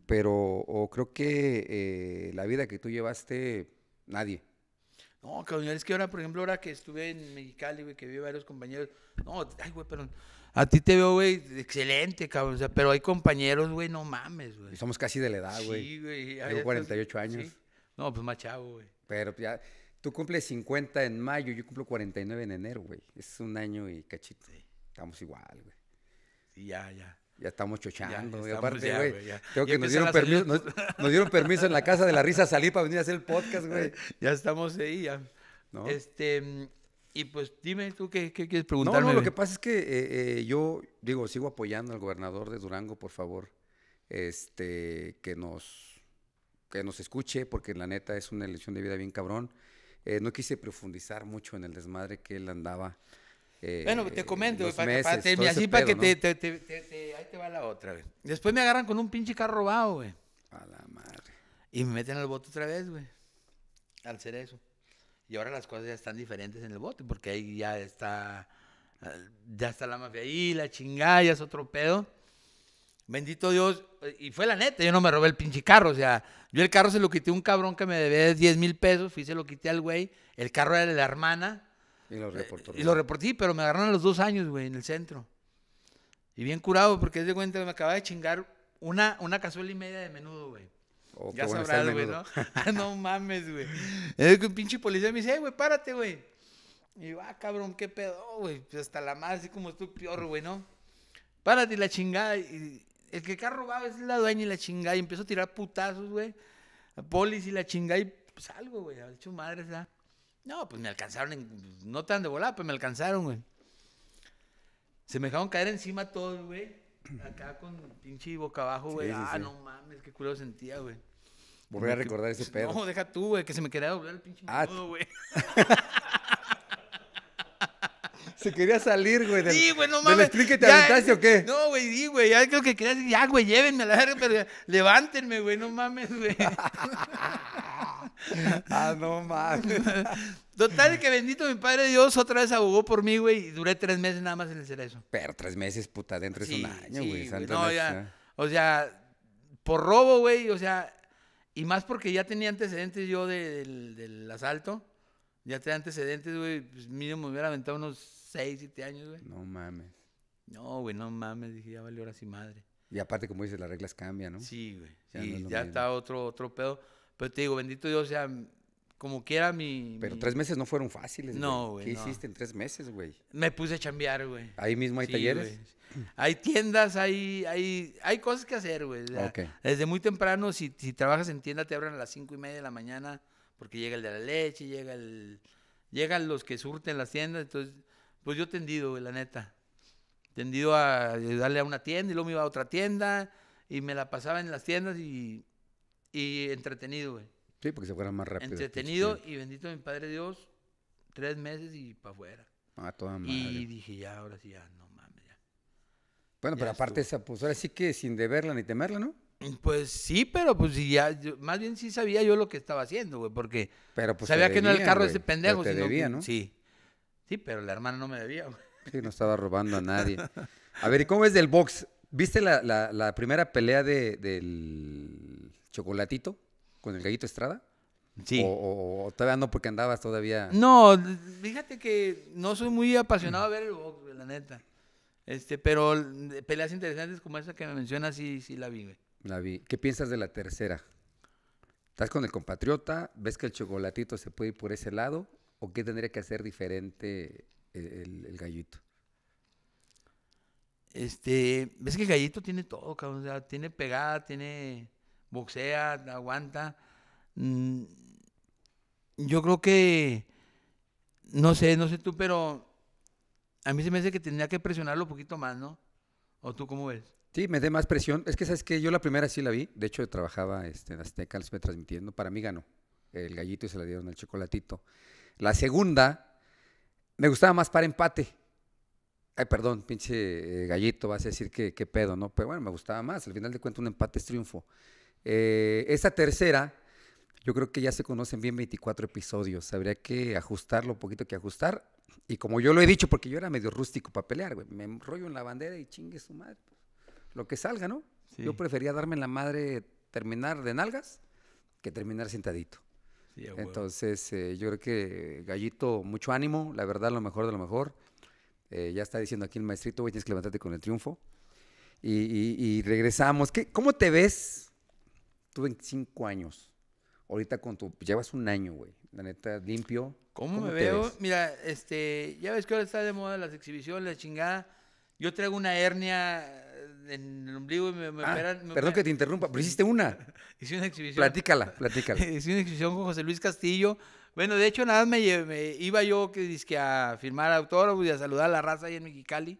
pero o creo que eh, la vida que tú llevaste, nadie. No, cabrón, es que ahora, por ejemplo, ahora que estuve en Mexicali, güey, que vi varios compañeros, no, ay, güey, perdón, a ti te veo, güey, excelente, cabrón, o sea, pero hay compañeros, güey, no mames, güey. Y Somos casi de la edad, güey. Sí, güey. Tengo 48 años. No, pues más güey. Pero pues, ya, tú cumples 50 en mayo, yo cumplo 49 en enero, güey. Es un año y cachito. Estamos igual, güey. Sí, ya, ya. Ya estamos chochando. aparte, güey, creo que nos dieron, permiso, nos, dieron permiso en la casa de la risa salir para venir a hacer el podcast, güey. Ya estamos ahí, ya. Este, y pues dime tú qué, quieres preguntarme. No, no, lo que pasa es que eh, eh, yo, digo, sigo apoyando al gobernador de Durango, por favor, este, que nos, que nos escuche, porque la neta es una elección de vida bien cabrón. Eh, no quise profundizar mucho en el desmadre que él andaba eh, bueno, te comento, para, así para que te, Ahí te va la otra, güey. Después me agarran con un pinche carro robado, güey. A la madre. Y me meten al bote otra vez, güey. Al ser eso. Y ahora las cosas ya están diferentes en el bote, porque ahí ya está. Ya está la mafia ahí, la chingada, ya es otro pedo. Bendito Dios. Y fue la neta, yo no me robé el pinche carro. O sea, yo el carro se lo quité a un cabrón que me debía 10 mil pesos. Fui, se lo quité al güey. El carro era de la hermana y los eh, reportó. y los reporté, pero me agarraron a los dos años, güey, en el centro. Y bien curado, porque de cuenta me acababa de chingar una, una cazuela y media de menudo, güey. Oh, ya sabrás, güey, ¿no? Ah, no mames, güey. Es que un pinche policía me dice, eh, güey, párate, güey. Y yo, ah, cabrón, qué pedo, güey. Pues hasta la madre, así como estoy peor, güey, ¿no? Párate, la chingada. el que ha robado es la dueña y la chingada. Y empiezo a tirar putazos, güey. A polis y la chingada. Y pues, salgo, güey. a hecho madre, ¿sabes? No, pues me alcanzaron, en, no tan de volada, pues me alcanzaron, güey. Se me dejaron caer encima todo, güey. Acá con pinche boca abajo, güey. ah, no mames, qué culo sentía, güey. Voy a recordar ese pedo. No, deja tú, güey, que se me quería doblar el pinche ah, todo, güey. se quería salir, güey. sí, güey, no mames. te o qué? No, güey, sí, güey. Ya creo que quería decir, ya, güey, llévenme a la verga, pero levántenme, güey, no mames, güey. ah, no mames. Total, que bendito mi padre Dios otra vez abogó por mí, güey, y duré tres meses nada más en el cerezo. Pero tres meses, puta, dentro es un año, güey. O sea, por robo, güey, o sea, y más porque ya tenía antecedentes yo del, asalto. Ya tenía antecedentes, güey, pues mínimo me hubiera aventado unos seis, siete años, güey. No mames. No, güey, no mames, dije, ya valió ahora sí madre. Y aparte, como dices, las reglas cambian, ¿no? Sí, güey. ya, está otro, otro pedo. Pero te digo, bendito Dios, o sea, mm, como quiera mi... Pero tres meses no fueron fáciles. No, güey. ¿Qué hiciste en tres meses, güey? Me puse a chambear, güey. Ahí mismo hay talleres. Hay tiendas, hay, hay, hay cosas que hacer, güey. Desde muy temprano, si, si, trabajas en tienda, te abren a las cinco y media de la mañana, porque llega el de la leche, llega el... Llegan los que surten las tiendas, entonces, pues yo tendido, güey, la neta. Tendido a darle a una tienda y luego me iba a otra tienda y me la pasaba en las tiendas y y entretenido, güey. Sí, porque se fuera más rápido. Entretenido y bendito mi Padre Dios, tres meses y para afuera. Ah, toda madre. Y dije, ya, ahora sí, ya, no mames, ya. Bueno, pero aparte esa, pues ahora sí que sin deberla ni temerla, ¿no? Mm, pues sí, pero pues ya, más bien sí sabía yo lo que estaba haciendo, güey, porque pero, pues, sabía que no era el carro de ese pendejo. Pero te debía, ¿no? Sí, sí, pero la hermana no me debía, güey. Sí, no estaba robando a nadie. A ver, ¿y cómo es del box? ¿Viste la, la, primera pelea de, del chocolatito con el gallito Estrada? Sí. O, todavía no, porque andabas todavía. No, fíjate que no soy muy apasionado a ver el box, la neta. Este, pero peleas interesantes como esa que me mencionas, sí, sí la vi, La vi. ¿Qué piensas de la tercera? ¿Estás con el compatriota? ¿Ves que el chocolatito se puede ir por ese lado? ¿O qué tendría que hacer diferente eh, el, gallito? Este, ves que el gallito tiene todo, O sea, tiene pegada, tiene boxea, aguanta. Mm, yo creo que, no sé, no sé tú, pero a mí se me hace que tendría que presionarlo un poquito más, ¿no? ¿O tú cómo ves? Sí, me dé más presión. Es que, ¿sabes que Yo la primera sí la vi. De hecho, trabajaba este, en Azteca, les transmitiendo. Para mí ganó el gallito y se la dieron el chocolatito. La segunda me gustaba más para empate. Ay, perdón, pinche eh, gallito, vas a decir que qué pedo, ¿no? Pero bueno, me gustaba más. Al final de cuentas, un empate es triunfo. Eh, esta tercera, yo creo que ya se conocen bien 24 episodios. Habría que ajustarlo un poquito que ajustar. Y como yo lo he dicho, porque yo era medio rústico para pelear, Me enrollo en la bandera y chingue su madre. Lo que salga, ¿no? Yo prefería darme en la madre terminar de nalgas que terminar sentadito. Entonces, eh, yo creo que Gallito, mucho ánimo, la verdad, lo mejor de lo mejor. Eh, ya está diciendo aquí el maestrito, güey, tienes que levantarte con el triunfo. Y, y, y regresamos. ¿Qué, ¿Cómo te ves tú cinco años, ahorita con tu, llevas un año, güey, la neta, limpio. ¿Cómo, me veo? Mira, este, ya ves que ahora está de moda las exhibiciones, la chingada. Yo traigo una hernia en el ombligo y me, ah, perdón que te interrumpa, pero hiciste una. Hice una exhibición. Platícala, platícala. Hice una exhibición con José Luis Castillo. Bueno, de hecho, nada más me, me iba yo que, dizque, a firmar autógrafos y a saludar a la raza ahí en Mexicali.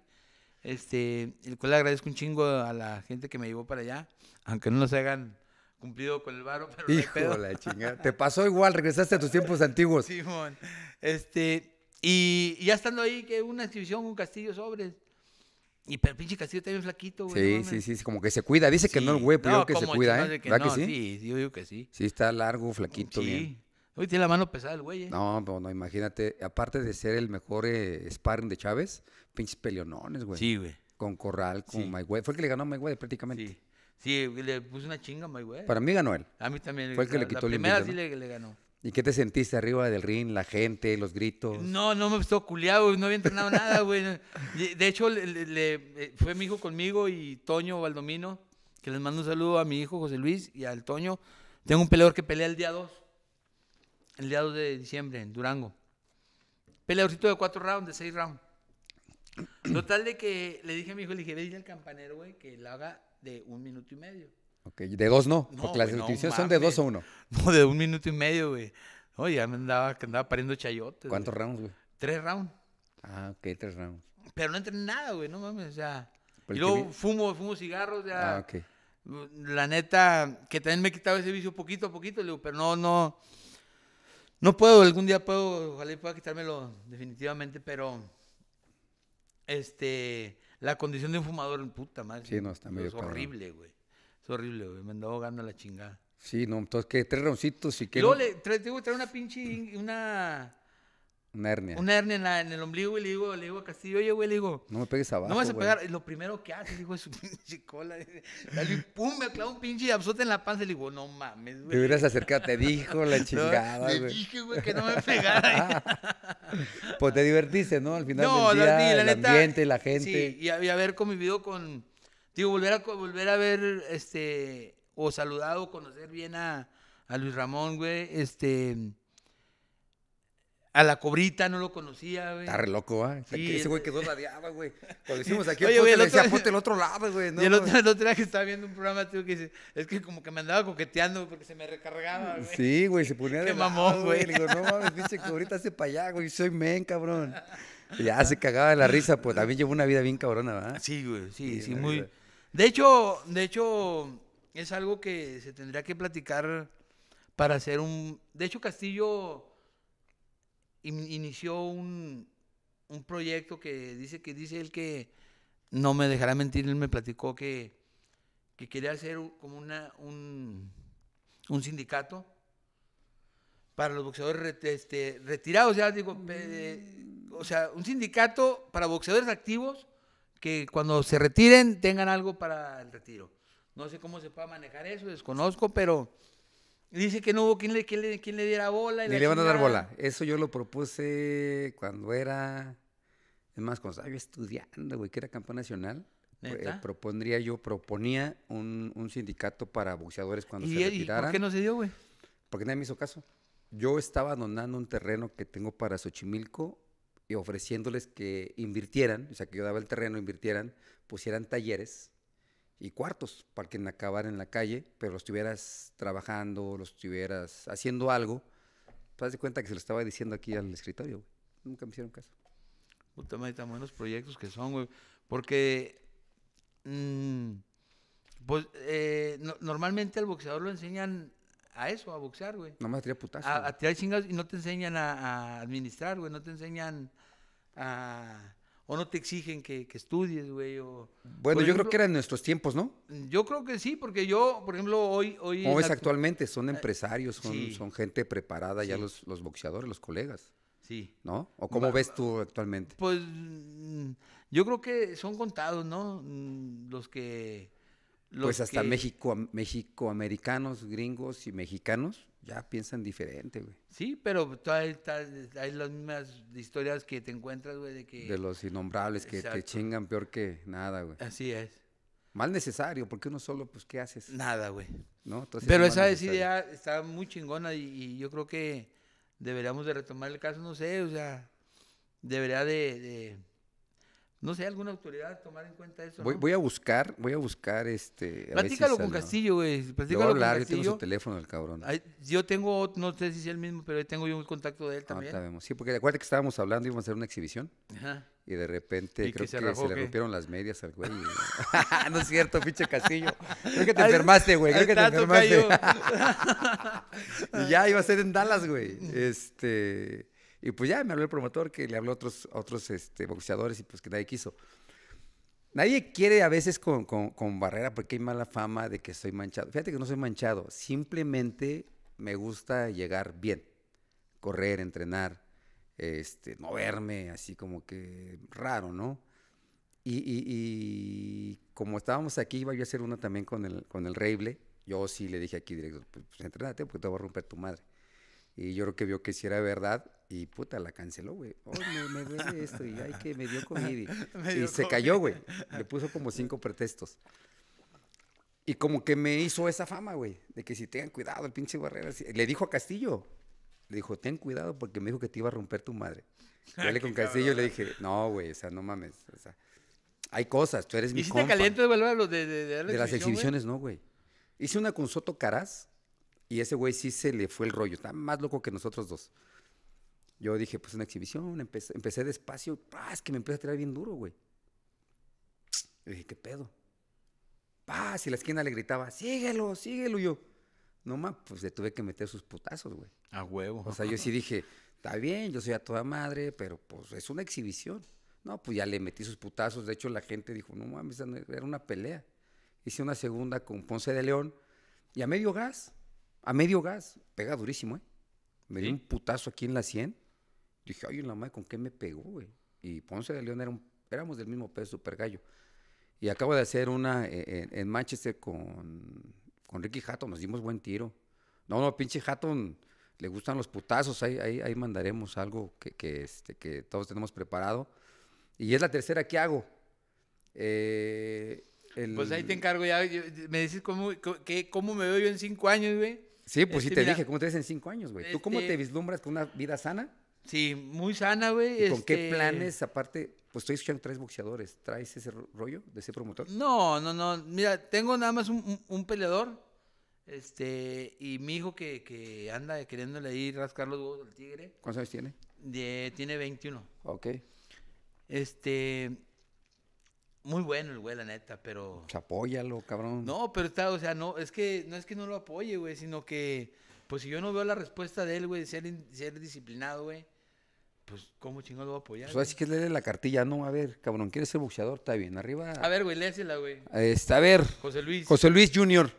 Este, el cual le agradezco un chingo a la gente que me llevó para allá, aunque no nos hagan cumplido con el varo, pero Hijo la chingada. Te pasó igual, regresaste a tus tiempos antiguos. Simón. Este, y, ya estando ahí, que una exhibición, un castillo sobres. Y pero pinche Castillo también flaquito, güey. Sí, sí, sí, como que se cuida. Dice que no el güey, pero pues, que se cuida, ¿eh? Que ¿Verdad que sí? sí? yo digo que sí. Sí, está largo, flaquito, sí. bien. Hoy tiene la mano pesada el güey, ¿eh? No, no, no, imagínate. Aparte de ser el mejor eh, sparring de Chávez, pinches peleonones, güey. Sí, güey. Con Corral, con My Güey. Fue el que le ganó a My Güey prácticamente. Sí. Sí, le puse una chinga, my güey. Para mí ganó él. A mí también. Fue el que le quitó el primera sí le, ganó. ¿Y qué te sentiste arriba del ring? La gente, los gritos. No, no me puse culiado, No había entrenado nada, güey. De hecho, eh, fue mi hijo conmigo y Toño Valdomino, que les mando un saludo a mi hijo José Luis y al Toño. Tengo un peleador que pelea el día 2. El día 2 de diciembre en Durango. Peleadorcito de 4 rounds, de 6 rounds. tal de que le dije a mi hijo, le dije, ve al campanero, güey, que lo haga de un minuto y medio. Ok, de dos no, porque las nutriciones son de dos o uno. No, de un minuto y medio, güey. Oye, ya me andaba, que andaba pariendo chayotes. ¿Cuántos rounds, güey? Tres rounds. Ah, ok, tres rounds. Pero no en nada, güey, no mames, o sea. Pues y luego fumo, fumo cigarros, ya. Ah, ok. La neta, que también me he quitado ese vicio poquito a poquito, le digo, pero no, no. No puedo, algún día puedo, ojalá pueda quitármelo definitivamente, pero. Este la condición de un fumador, puta madre. Sí, no, está medio Es horrible, güey. Es horrible, güey. Me andaba ahogando la chingada. Sí, no, entonces que tres roncitos y que. Yo le tengo que traer una pinche. Una. Una hernia. Una hernia en, el ombligo, y le digo, le digo a Castillo, oye, güey, le digo. No me pegues abajo. No me vas a pegar. lo primero que hace, digo, es su pinche cola. Dale, pum, me clava un pinche absote en la panza. Le digo, no mames, güey. Te hubieras acercado, te dijo la chingada, güey. Le dije, güey, que no me pegara. pues te divertiste, ¿no? Al final del día, el ambiente, la gente. Sí, y, haber convivido con. Digo, volver a, volver a ver, este. O saludado, conocer bien a, a Luis Ramón, güey. Este a la cobrita no lo conocía, güey. Está re loco, ¿ah? Sí, ese güey quedó radiado, güey. Cuando hicimos aquí, el otro... le decía, ponte el otro lado, güey. No, el otro, el otro que estaba viendo un programa, tío, que dice, es que como que me andaba coqueteando porque se me recargaba, güey. Sí, güey, se ponía de mamón, lado, güey. Le digo, no mames, pinche cobrita, hace para allá, güey. Soy men, cabrón. ya se cagaba de la risa, pues también llevó una vida bien cabrona, ¿verdad? Sí, güey, sí, sí, muy. De hecho, de hecho, es algo que se tendría que platicar para hacer un. De hecho, Castillo inició un, proyecto que dice que dice él que no me dejará mentir, él me platicó que, que quería hacer como una, un, sindicato para los boxeadores este, retirados, ya digo, o sea, un sindicato para boxeadores activos que cuando se retiren tengan algo para el retiro. No sé cómo se puede manejar eso, desconozco, pero Dice que no hubo quien le, le, diera bola. Ni le van a dar bola. Eso yo lo propuse cuando era. Es más, cuando estaba estudiando, güey, que era campeón nacional. Eh, propondría yo, proponía un, sindicato para boxeadores cuando se retiraran. ¿Y por qué no se dio, güey? Porque nadie me hizo caso. Yo estaba donando un terreno que tengo para Xochimilco y ofreciéndoles que invirtieran, o sea, que yo daba el terreno, invirtieran, pusieran talleres y cuartos para que acabar en la calle, pero los estuvieras trabajando, los tuvieras haciendo algo, te pues das cuenta que se lo estaba diciendo aquí al escritorio, güey. Nunca me hicieron caso. Puta madre, tan buenos proyectos que son, güey. Porque, mm, pues, eh, normalmente al boxeador lo enseñan a eso, a boxear, güey. Nada más tirar putazos. A, tirar chingados y no te enseñan a, a administrar, güey. No te enseñan a o no te exigen que, estudies, güey. bueno, yo creo que eran nuestros tiempos, ¿no? Yo creo que sí, porque yo, por ejemplo, hoy... hoy ¿Cómo ves actualmente? Son eh, empresarios, son, gente preparada ya los, los boxeadores, los colegas. Sí. ¿No? ¿O cómo ves tú actualmente? Pues yo creo que son contados, ¿no? Los que... Los pues hasta México, México, americanos, gringos y mexicanos ya piensan diferente, güey. Sí, pero todas hay las mismas historias que te encuentras, güey, de que... De los innombrables que te chingan peor que nada, güey. Así es. Mal necesario, porque uno solo, pues, ¿qué haces? Nada, güey. ¿No? pero esa idea está muy chingona y, yo creo que deberíamos de retomar el caso, no sé, o sea, debería de no sé, alguna autoridad tomar en cuenta eso. Voy, voy a buscar, voy a buscar este. A platícalo con Castillo, güey. Platícalo yo con Castillo. Yo tengo su teléfono, el cabrón. yo tengo, no sé si es el mismo, pero tengo yo un contacto de él también. Ah, sí, porque acuérdate que estábamos hablando, íbamos a hacer una exhibición. Ajá. Y de repente creo que, se, le rompieron las medias al güey. no es cierto, pinche Castillo. Creo que te enfermaste, güey. Creo que te enfermaste. y ya iba a ser en Dallas, güey. Este. Y pues ya me habló el promotor que le habló a otros, otros este, boxeadores y pues que nadie quiso. Nadie quiere a veces con, barrera porque hay mala fama de que soy manchado. Fíjate que no soy manchado, simplemente me gusta llegar bien, correr, entrenar, este, moverme, así como que raro, ¿no? Y, como estábamos aquí, iba yo a hacer una también con el, con el Reible. Yo sí le dije aquí directo, pues, pues entrenate porque te voy a romper tu madre. Y yo creo que vio que si era verdad y puta, la canceló, güey. Oh, me, duele esto y ay, que me dio comida. Y, se cayó, güey. Le puso como cinco pretextos. Y como que me hizo esa fama, güey, de que si tengan cuidado, el pinche Barrera. Le dijo a Castillo, le dijo, ten cuidado porque me dijo que te iba a romper tu madre. Yo con Castillo le dije, no, güey, o sea, no mames. hay cosas, tú eres mi compa. ¿Hiciste caliente de, de, de, de, las exhibiciones? No, güey. Hice una con Soto Caraz y ese güey sí se le fue el rollo, está más loco que nosotros dos. Yo dije, pues una exhibición, empecé, despacio, ¡Ah, es que me empieza a tirar bien duro, güey. Le dije, ¿qué pedo? ¡Ah! y la esquina le gritaba, síguelo, síguelo. yo, no mames, pues le tuve que meter sus putazos, güey. A huevo. O sea, yo sí dije, está bien, yo soy a toda madre, pero pues es una exhibición. No, pues ya le metí sus putazos. De hecho, la gente dijo, no mames, era una pelea. Hice una segunda con Ponce de León y a medio gas. A medio gas, pega durísimo, ¿eh? Me dio un putazo aquí en la 100. Dije, ay, la madre, ¿con qué me pegó, güey? Y Ponce de León era éramos del mismo peso, super gallo. Y acabo de hacer una eh, eh, en, Manchester con, con Ricky Hatton, nos dimos buen tiro. No, no, pinche Hatton, le gustan los putazos, ahí, ahí, ahí mandaremos algo que, este, que todos tenemos preparado. Y es la tercera que hago. Eh, pues ahí te encargo ya. Me dices cómo, cómo, me veo yo en cinco años, güey. Sí, pues sí este, te dije, ¿cómo te ves en cinco años, güey? ¿Tú cómo te este vislumbras con una vida sana? Sí, muy sana, güey. ¿Y ¿Con qué este planes, aparte, pues estoy escuchando tres boxeadores, ¿traes ese rollo de ser promotor? No, no, no. Mira, tengo nada más un, peleador, este, y mi hijo que, que anda queriéndole ir rascar los huevos del tigre. ¿Cuántos años tiene? tiene 21. Ok. Este, muy bueno el güey, la neta, pero. Pues apóyalo, cabrón. No, pero está, o sea, no, es que no es que no lo apoye, güey, sino que, pues si yo no veo la respuesta de él, güey, de ser, disciplinado, güey, pues cómo chingón lo voy a apoyar. Pues así que lee la cartilla, no, a ver, cabrón, ¿quieres ser boxeador? Está bien, arriba. A ver, güey, léasela, güey. está a ver. José Luis. José Luis Junior.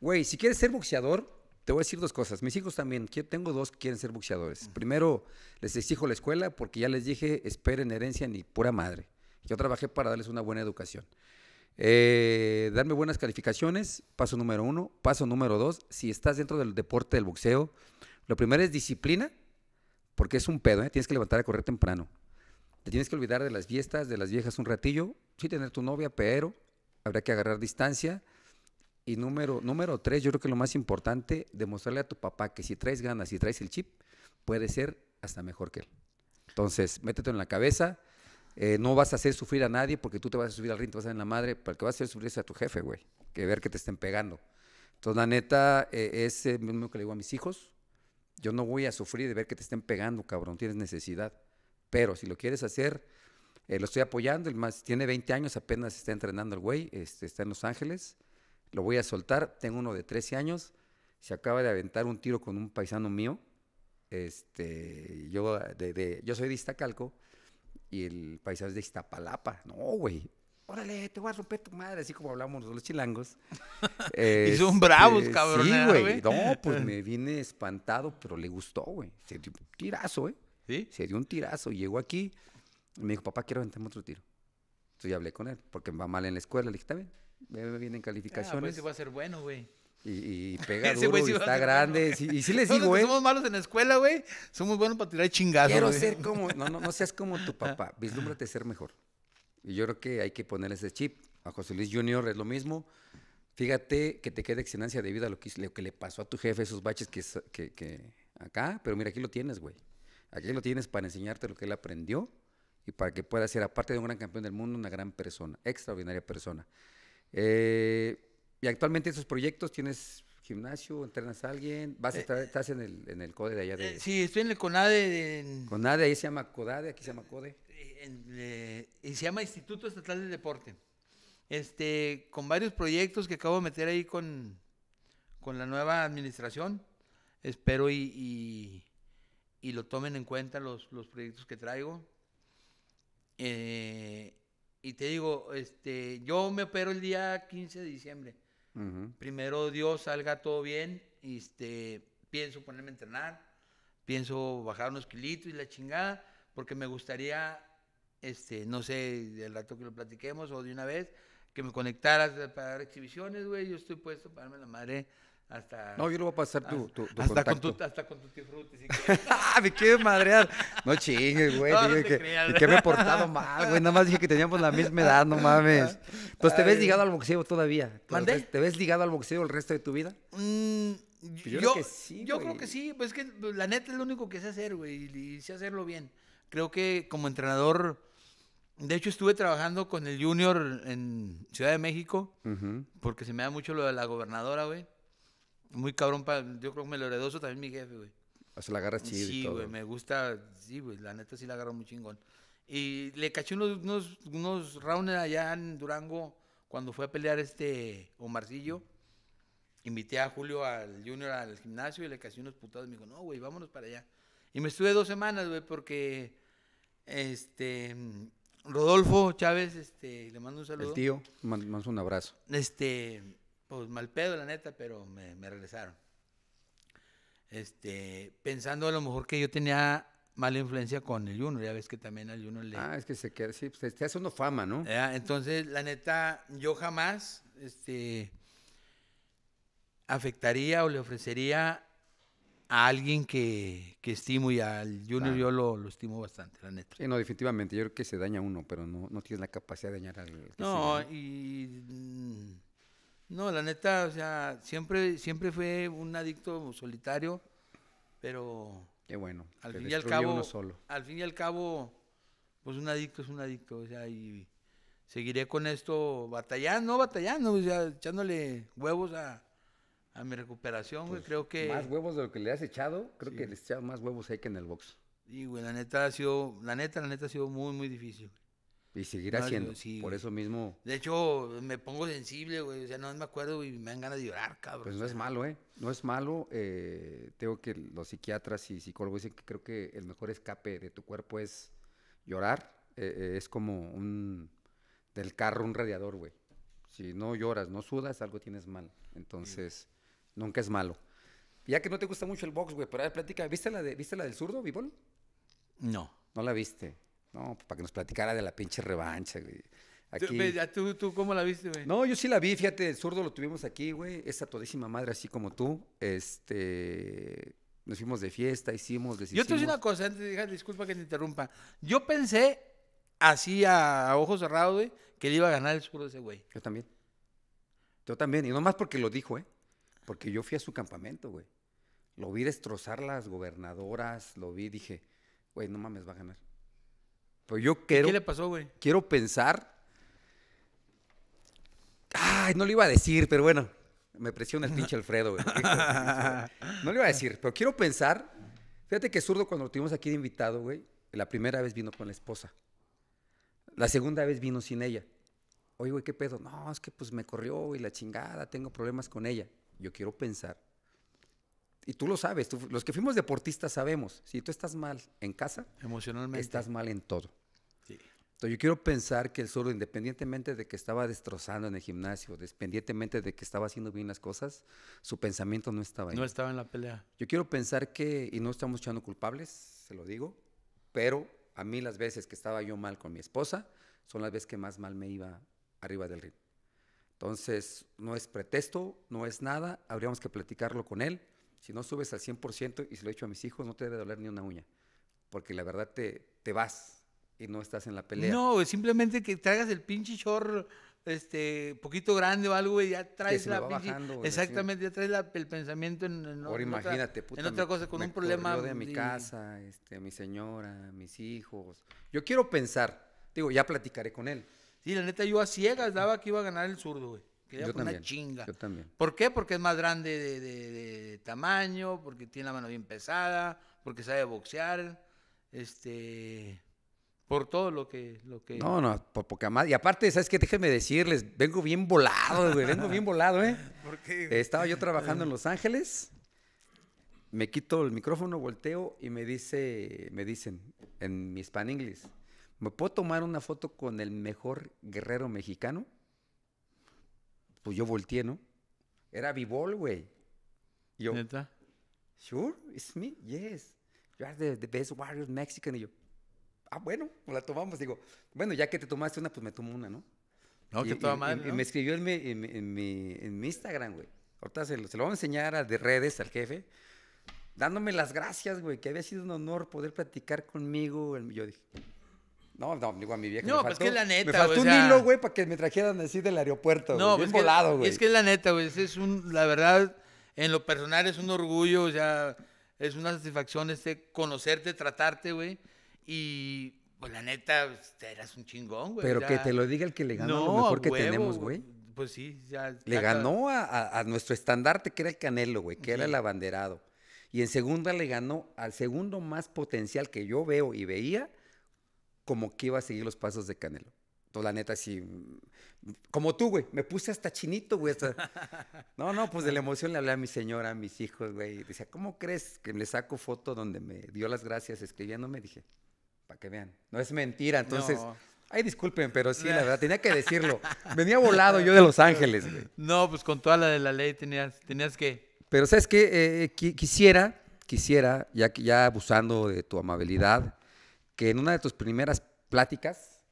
Güey, si quieres ser boxeador, te voy a decir dos cosas. Mis hijos también, tengo dos que quieren ser boxeadores. Primero, les exijo la escuela porque ya les dije, esperen herencia ni pura madre. Yo trabajé para darles una buena educación. Eh, darme buenas calificaciones, paso número uno. Paso número dos, si estás dentro del deporte del boxeo, lo primero es disciplina, porque es un pedo, ¿eh? tienes que levantar a correr temprano. Te tienes que olvidar de las fiestas, de las viejas un ratillo, sí tener tu novia, pero habrá que agarrar distancia. Y número, número tres, yo creo que lo más importante, demostrarle a tu papá que si traes ganas, y traes el chip, puede ser hasta mejor que él. Entonces, métete en la cabeza, eh, no vas a hacer sufrir a nadie porque tú te vas a subir al ring, te vas a en la madre, para que vas a hacer sufrir a tu jefe, güey, que ver que te estén pegando. Entonces, la neta, e, es lo mismo que le digo a mis hijos, yo no voy a sufrir de ver que te estén pegando, cabrón, tienes necesidad. Pero si lo quieres hacer, eh, lo estoy apoyando, el más, tiene 20 años, apenas está entrenando el güey, este, está en Los Ángeles, lo voy a soltar, tengo uno de 13 años, se acaba de aventar un tiro con un paisano mío, este, yo, de, yo soy de Iztacalco, y el paisaje de Iztapalapa. No, güey. Órale, te voy a romper tu madre, así como hablamos los chilangos. eh, un son este, bravos, cabrón. Sí, güey. No, pues me vine espantado, pero le gustó, güey. Se dio un tirazo, eh, ¿Sí? Se dio un tirazo. Llegó aquí y me dijo, papá, quiero aventarme otro tiro. Entonces ya hablé con él, porque me va mal en la escuela. Le dije, está bien, me vienen calificaciones. Ah, pues te va a ser bueno, güey. Y, y pega duro, y está grande. y, sí les digo, güey. ¿eh? Somos malos en la escuela, güey. Somos buenos para tirar chingados Quiero ser como. No, no, no seas como tu papá. Vislúmbrate ser mejor. Y yo creo que hay que poner ese chip. A José Luis Junior es lo mismo. Fíjate que te queda excelencia de vida lo que, le pasó a tu jefe, esos baches que, acá. Pero mira, aquí lo tienes, güey. Aquí lo tienes para enseñarte lo que él aprendió y para que pueda ser, aparte de un gran campeón del mundo, una gran persona, extraordinaria persona. Eh. Y actualmente esos proyectos tienes gimnasio, entrenas a alguien, vas eh. estás en el, en el CODE de allá de... Eh, sí, estoy en el CONADE. En, CONADE, ahí se llama CODADE, aquí se llama CODE. Eh, y se llama Instituto Estatal del Deporte. Este, con varios proyectos que acabo de meter ahí con, la nueva administración. Espero y, lo tomen en cuenta los, proyectos que traigo. y te digo, este, yo me opero el día 15 de diciembre. Primero Dios salga todo bien, este, pienso ponerme a entrenar, pienso bajar unos kilitos y la chingada, porque me gustaría, este, no sé, del rato que lo platiquemos o de una vez, que me conectaras para dar exhibiciones, güey, yo estoy puesto para darme la madre no, yo le voy a pasar tu, hasta, contacto. Con tu, hasta con tu tifruti, Me quiero madrear. No chingues, güey. Y que, me he portado mal, güey. Nada más dije que teníamos la misma edad, no mames. Entonces, ¿te ves ligado al boxeo todavía? ¿Te ves ligado al boxeo el resto de tu vida? Mm, pues yo, creo que sí, pues que la neta es lo único que sé hacer, güey, y sé hacerlo bien. Creo que como entrenador, de hecho, estuve trabajando con el Junior en Ciudad de México, porque se me da mucho lo de la gobernadora, güey muy cabrón. yo creo que me lo heredoso también mi jefe, güey. O ah, la agarra chido. Sí, güey, me gusta. Sí, güey, la neta sí la agarro muy chingón. Y le caché unos, unos, unos rounds allá en Durango cuando fue a pelear este Omarcillo. Invité a Julio al Junior al gimnasio y le caché unos putados. Me dijo, no, güey, vámonos para allá. Y me estuve dos semanas, güey, porque este Rodolfo Chávez, este, le mando un saludo. El tío, mando un abrazo. Este pues, mal pedo la neta, pero me, regresaron. Este, pensando a lo mejor que yo tenía mala influencia con el Junior. Ya ves que también al Junior le. Ah, es que se queda, sí, pues, te hace fama, ¿no? Eh, ah, entonces, la neta, yo jamás este, afectaría o le ofrecería a alguien que, que estimo y al Junior yo lo, lo, estimo bastante, la neta. Sí, no, definitivamente. Yo creo que se daña uno, pero no, no tienes la capacidad de dañar al. Que no, y. Mm, no, la neta, o sea, siempre, siempre fue un adicto solitario, pero. Qué bueno. Al fin y al cabo. Al fin y al cabo, pues un adicto es un adicto, o sea, y seguiré con esto batallando, batallando, o sea, echándole huevos a, mi recuperación, pues, Creo que. Más huevos de lo que le has echado, creo que le has más huevos ahí que en el box. Y, güey, la neta ha sido, la neta, la neta ha sido muy, muy difícil. Y seguir haciendo. por eso mismo. De hecho, me pongo sensible, güey. O sea, no me acuerdo y me dan ganas de llorar, cabrón. Pues no es malo, ¿eh? No es malo. Eh, tengo que los psiquiatras y psicólogos dicen que creo que el mejor escape de tu cuerpo es llorar. Eh, eh, es como un. del carro, un radiador, güey. Si no lloras, no sudas, algo tienes mal. Entonces, nunca es malo. Ya que no te gusta mucho el box, güey, pero a ver, plática. ¿Viste la, de, ¿viste la del zurdo, Bibol? No. No la viste. No, para que nos platicara de la pinche revancha, güey. ¿Tú, cómo la viste, güey? No, yo sí la vi, fíjate, el zurdo lo tuvimos aquí, güey. Esa todísima madre, así como tú. Este. Nos fuimos de fiesta, hicimos, Yo te digo una cosa, antes de disculpa que te interrumpa. Yo pensé, así a, ojos cerrados, güey, que le iba a ganar el zurdo ese güey. Yo también. Yo también, y no más porque lo dijo, ¿eh? Porque yo fui a su campamento, güey. Lo vi destrozar las gobernadoras, lo vi, dije, güey, no mames, va a ganar. Pero pues yo quiero. ¿Qué le pasó, güey? Quiero pensar. Ay, no lo iba a decir, pero bueno. Me presiona el pinche Alfredo, güey. No lo iba a decir, pero quiero pensar. Fíjate que zurdo cuando lo tuvimos aquí de invitado, güey. La primera vez vino con la esposa. La segunda vez vino sin ella. Oye, güey, ¿qué pedo? No, es que pues me corrió güey, la chingada, tengo problemas con ella. Yo quiero pensar y tú lo sabes, los que fuimos deportistas sabemos, si tú estás mal en casa, emocionalmente estás mal en todo. Entonces yo quiero pensar que el solo, independientemente de que estaba destrozando en el gimnasio, independientemente de que estaba haciendo bien las cosas, su pensamiento no estaba ahí. No estaba en la pelea. Yo quiero pensar que, y no estamos echando culpables, se lo digo, pero a mí las veces que estaba yo mal con mi esposa, son las veces que más mal me iba arriba del ring. Entonces, no es pretexto, no es nada, habríamos que platicarlo con él si no subes al 100%, y se lo he dicho a mis hijos, no te debe doler ni una uña, porque la verdad te, te vas y no estás en la pelea. No, simplemente que traigas el pinche short este, poquito grande o algo, y ya traes la pinche, Exactamente, ya traes el pensamiento en, en imagínate, otra, en otra cosa, con un problema. de mi casa, este, mi señora, mis hijos. Yo quiero pensar, digo, ya platicaré con él. Sí, la neta, yo a ciegas daba que iba a ganar el zurdo, güey. Que yo también, una chinga. ¿Por qué? Porque es más grande de, tamaño, porque tiene la mano bien pesada, porque sabe boxear, este, por todo lo que, No, no, por porque más. Y aparte, sabes qué, déjenme decirles, vengo bien volado, vengo bien volado, ¿eh? Estaba yo trabajando en eh. Los Ángeles, me quito el micrófono, volteo y me dice, me dicen en mi span inglés, ¿me puedo tomar una foto con el mejor guerrero mexicano? Pues yo volteé, ¿no? Era b güey. Yo, ¿Neta? Sure, it's me, yes. You are ah, the, best warriors Mexican. Y yo, ah, bueno, pues, la tomamos. Digo, bueno, ya que te tomaste una, pues me tomo una, ¿no? No, que toma y, madre. Y, me escribió en mi, en, mi, Instagram, güey. Ahorita se lo, se lo voy a enseñar de redes al jefe, dándome las gracias, güey, que había sido un honor poder platicar conmigo. Yo dije, no, no, digo a mi vieja. No, pues que es la neta. Me faltó un hilo, güey, para que me trajeran así del aeropuerto. No, pues volado, güey. Es que es la neta, güey. Es un, la verdad, en lo personal es un orgullo, o sea, es una satisfacción este conocerte, tratarte, güey. Y pues la neta, este, eras un chingón, güey. Pero que te lo diga el que le ganó lo mejor que tenemos, güey. Pues sí, ya. Le ganó a, a, nuestro estandarte, que era el Canelo, güey, que era el abanderado. Y en segunda le ganó al segundo más potencial que yo veo y veía, como que iba a seguir los pasos de Canelo. toda la neta, así, como tú, güey, me puse hasta chinito, güey. No, no, pues de la emoción le hablé a mi señora, a mis hijos, güey. Decía, ¿cómo crees que le saco foto donde me dio las gracias escribiendo? Me Dije, para que vean, no es mentira. Entonces, Ay, disculpen, pero sí, la verdad, tenía que decirlo. Venía volado yo de Los Ángeles, güey. No, pues con toda la de la ley tenías, tenías que. Pero, ¿sabes qué? Eh, eh, quisiera, quisiera, ya, ya abusando de tu amabilidad, que en una de tus primeras pláticas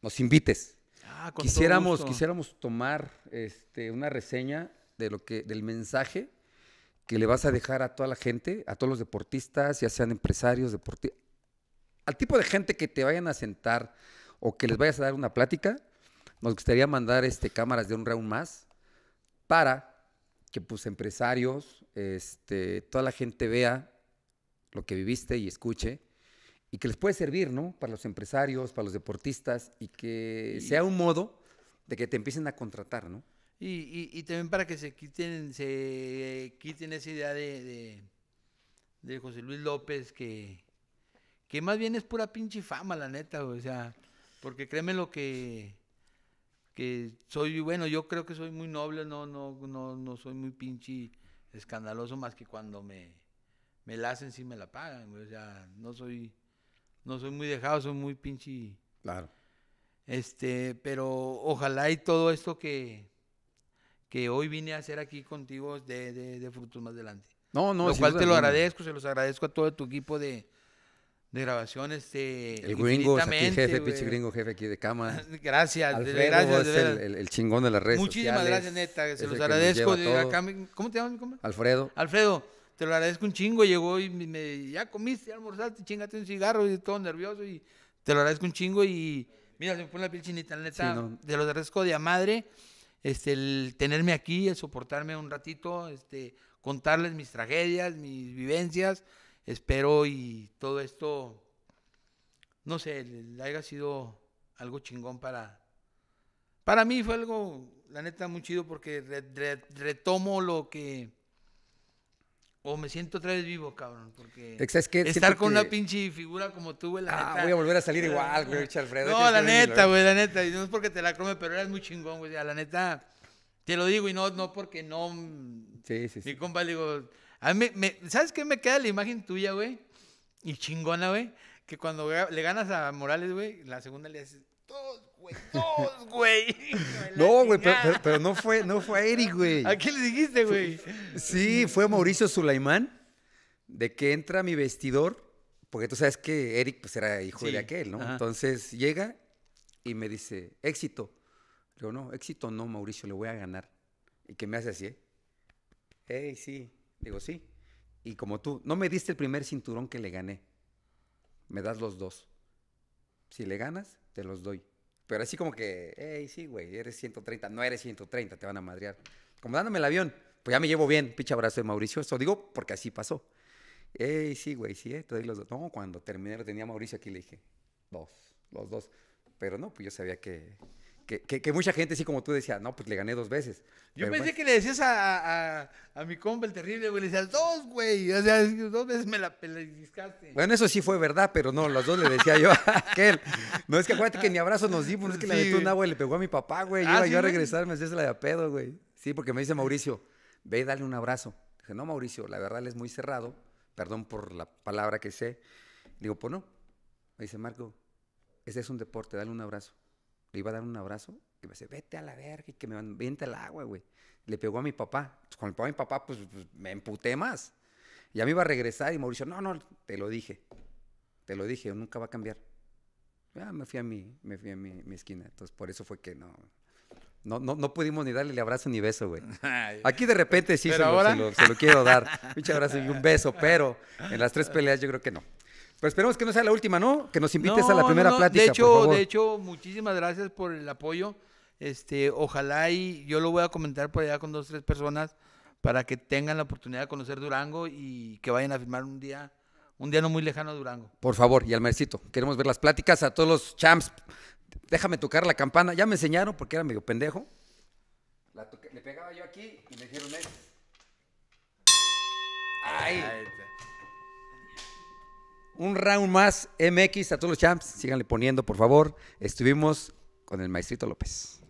nos invites. Ah, quisiéramos, quisiéramos tomar este, una reseña de lo que, del mensaje que le vas a dejar a toda la gente, a todos los deportistas, ya sean empresarios, deportistas, al tipo de gente que te vayan a sentar o que les vayas a dar una plática, nos gustaría mandar este, cámaras de un round más para que pues empresarios, este, toda la gente vea lo que viviste y escuche y que les puede servir, ¿no? Para los empresarios, para los deportistas y que sea un modo de que te empiecen a contratar, ¿no? Y, y, también para que se quiten, se quiten esa idea de, José Luis López que, más bien es pura pinche fama, la neta, o sea, porque créeme lo que que soy bueno, yo creo que soy muy noble, no no no no soy muy pinche escandaloso más que cuando me me la hacen sí me la pagan, o sea, no soy no soy muy dejado, soy muy pinche. Claro. Este, pero ojalá y todo esto que, que hoy vine a hacer aquí contigo de, de, frutos más adelante. No, no, Lo cual te lo agradezco, se los agradezco a todo tu equipo de, de grabación. Este, el gringo, aquí jefe, pinche gringo, jefe aquí de cama. gracias, gracias. De, el, el, chingón de las redes. Muchísimas gracias, neta. Se los agradezco. ¿Cómo te llamas, mi compa? Alfredo. Alfredo te lo agradezco un chingo. Llegó y me, ya comiste, ya almorzaste, chingate un cigarro y todo nervioso y te lo agradezco un chingo y mira, se me pone la piel chinita, la neta, de lo agradezco de a madre, este, el tenerme aquí, el soportarme un ratito, este, contarles mis tragedias, mis vivencias, espero y todo esto, no sé, haya sido algo chingón para, para mí fue algo, la neta, muy chido porque retomo lo que o me siento otra vez vivo, cabrón, porque estar con una pinche figura como tú, güey, la Ah, voy a volver a salir igual, güey, Alfredo. No, la neta, güey, la neta. Y no es porque te la crome, pero eras muy chingón, güey. la neta, te lo digo y no, no porque no. Mm, mi Sí, sí, sí. compa, digo, a mí, me, ¿sabes qué me queda la imagen tuya, güey? Y chingona, güey. Que cuando le ganas a Morales, güey, la segunda le haces, todo... güey. No, güey, pero, no fue, no fue a Eric, güey. ¿A qué le dijiste, güey? Sí, fue Mauricio Sulaimán, de que entra mi vestidor, porque tú sabes que Eric pues, era hijo de aquel, ¿no? Entonces llega y me dice, éxito. Le digo, no, éxito no, Mauricio, le voy a ganar. Y que me hace así, ¿eh? Ey, sí. digo, sí. Y como tú, no me diste el primer cinturón que le gané. Me das los dos. Si le ganas, te los doy. Pero así como que, hey, sí, güey, eres 130, no eres 130, te van a madrear. Como dándome el avión, pues ya me llevo bien, pinche abrazo de Mauricio. Eso digo porque así pasó. Hey, sí, güey, sí, eh, los dos. No, cuando terminé lo tenía Mauricio aquí, le dije, dos, los dos. Pero no, pues yo sabía que, que, mucha gente, sí, como tú decías, no, pues le gané dos veces. Yo pensé que le decías a, a, mi compa el terrible, güey, le decías dos, güey. O sea, dos veces me la pellizcaste. Bueno, eso sí fue verdad, pero no, las dos le decía yo a aquel. No es que acuérdate que ni abrazo nos dimos, no es que la de un agua le pegó a mi papá, güey. Yo ah, iba yo a regresar, me hacías la de a pedo, güey. Sí, porque me dice Mauricio, ve y dale un abrazo. Dije, no, Mauricio, la verdad él es muy cerrado. Perdón por la palabra que sé. Digo, pues no. Me dice Marco, ese es un deporte, dale un abrazo le iba a dar un abrazo y me dice vete a la verga y que me vente al agua, güey. Le pegó a mi papá. Pues, con el papá mi papá, pues, pues, me emputé más. Y a me iba a regresar y Mauricio, no, no, te lo dije. Te lo dije, nunca va a cambiar. Ya me fui a mi, me fui a mi, esquina. Entonces, por eso fue que no. No, no, no pudimos ni darle el abrazo ni beso, güey. Aquí de repente sí se, lo, quiero dar. Muchas abrazo y un beso, pero en las tres peleas yo creo que no. Pero esperemos que no sea la última, ¿no? Que nos invites a la primera plática. De hecho, de hecho, muchísimas gracias por el apoyo. Este, ojalá y yo lo voy a comentar por allá con dos, tres personas para que tengan la oportunidad de conocer Durango y que vayan a firmar un día, un día no muy lejano a Durango. Por favor, y al mercito. Queremos ver las pláticas a todos los champs. Déjame tocar la campana. Ya me enseñaron porque era medio pendejo. le pegaba yo aquí y me dijeron, eso. Este. ¡Ay! un round más MX a todos los champs. Síganle poniendo, por favor. Estuvimos con el maestrito López.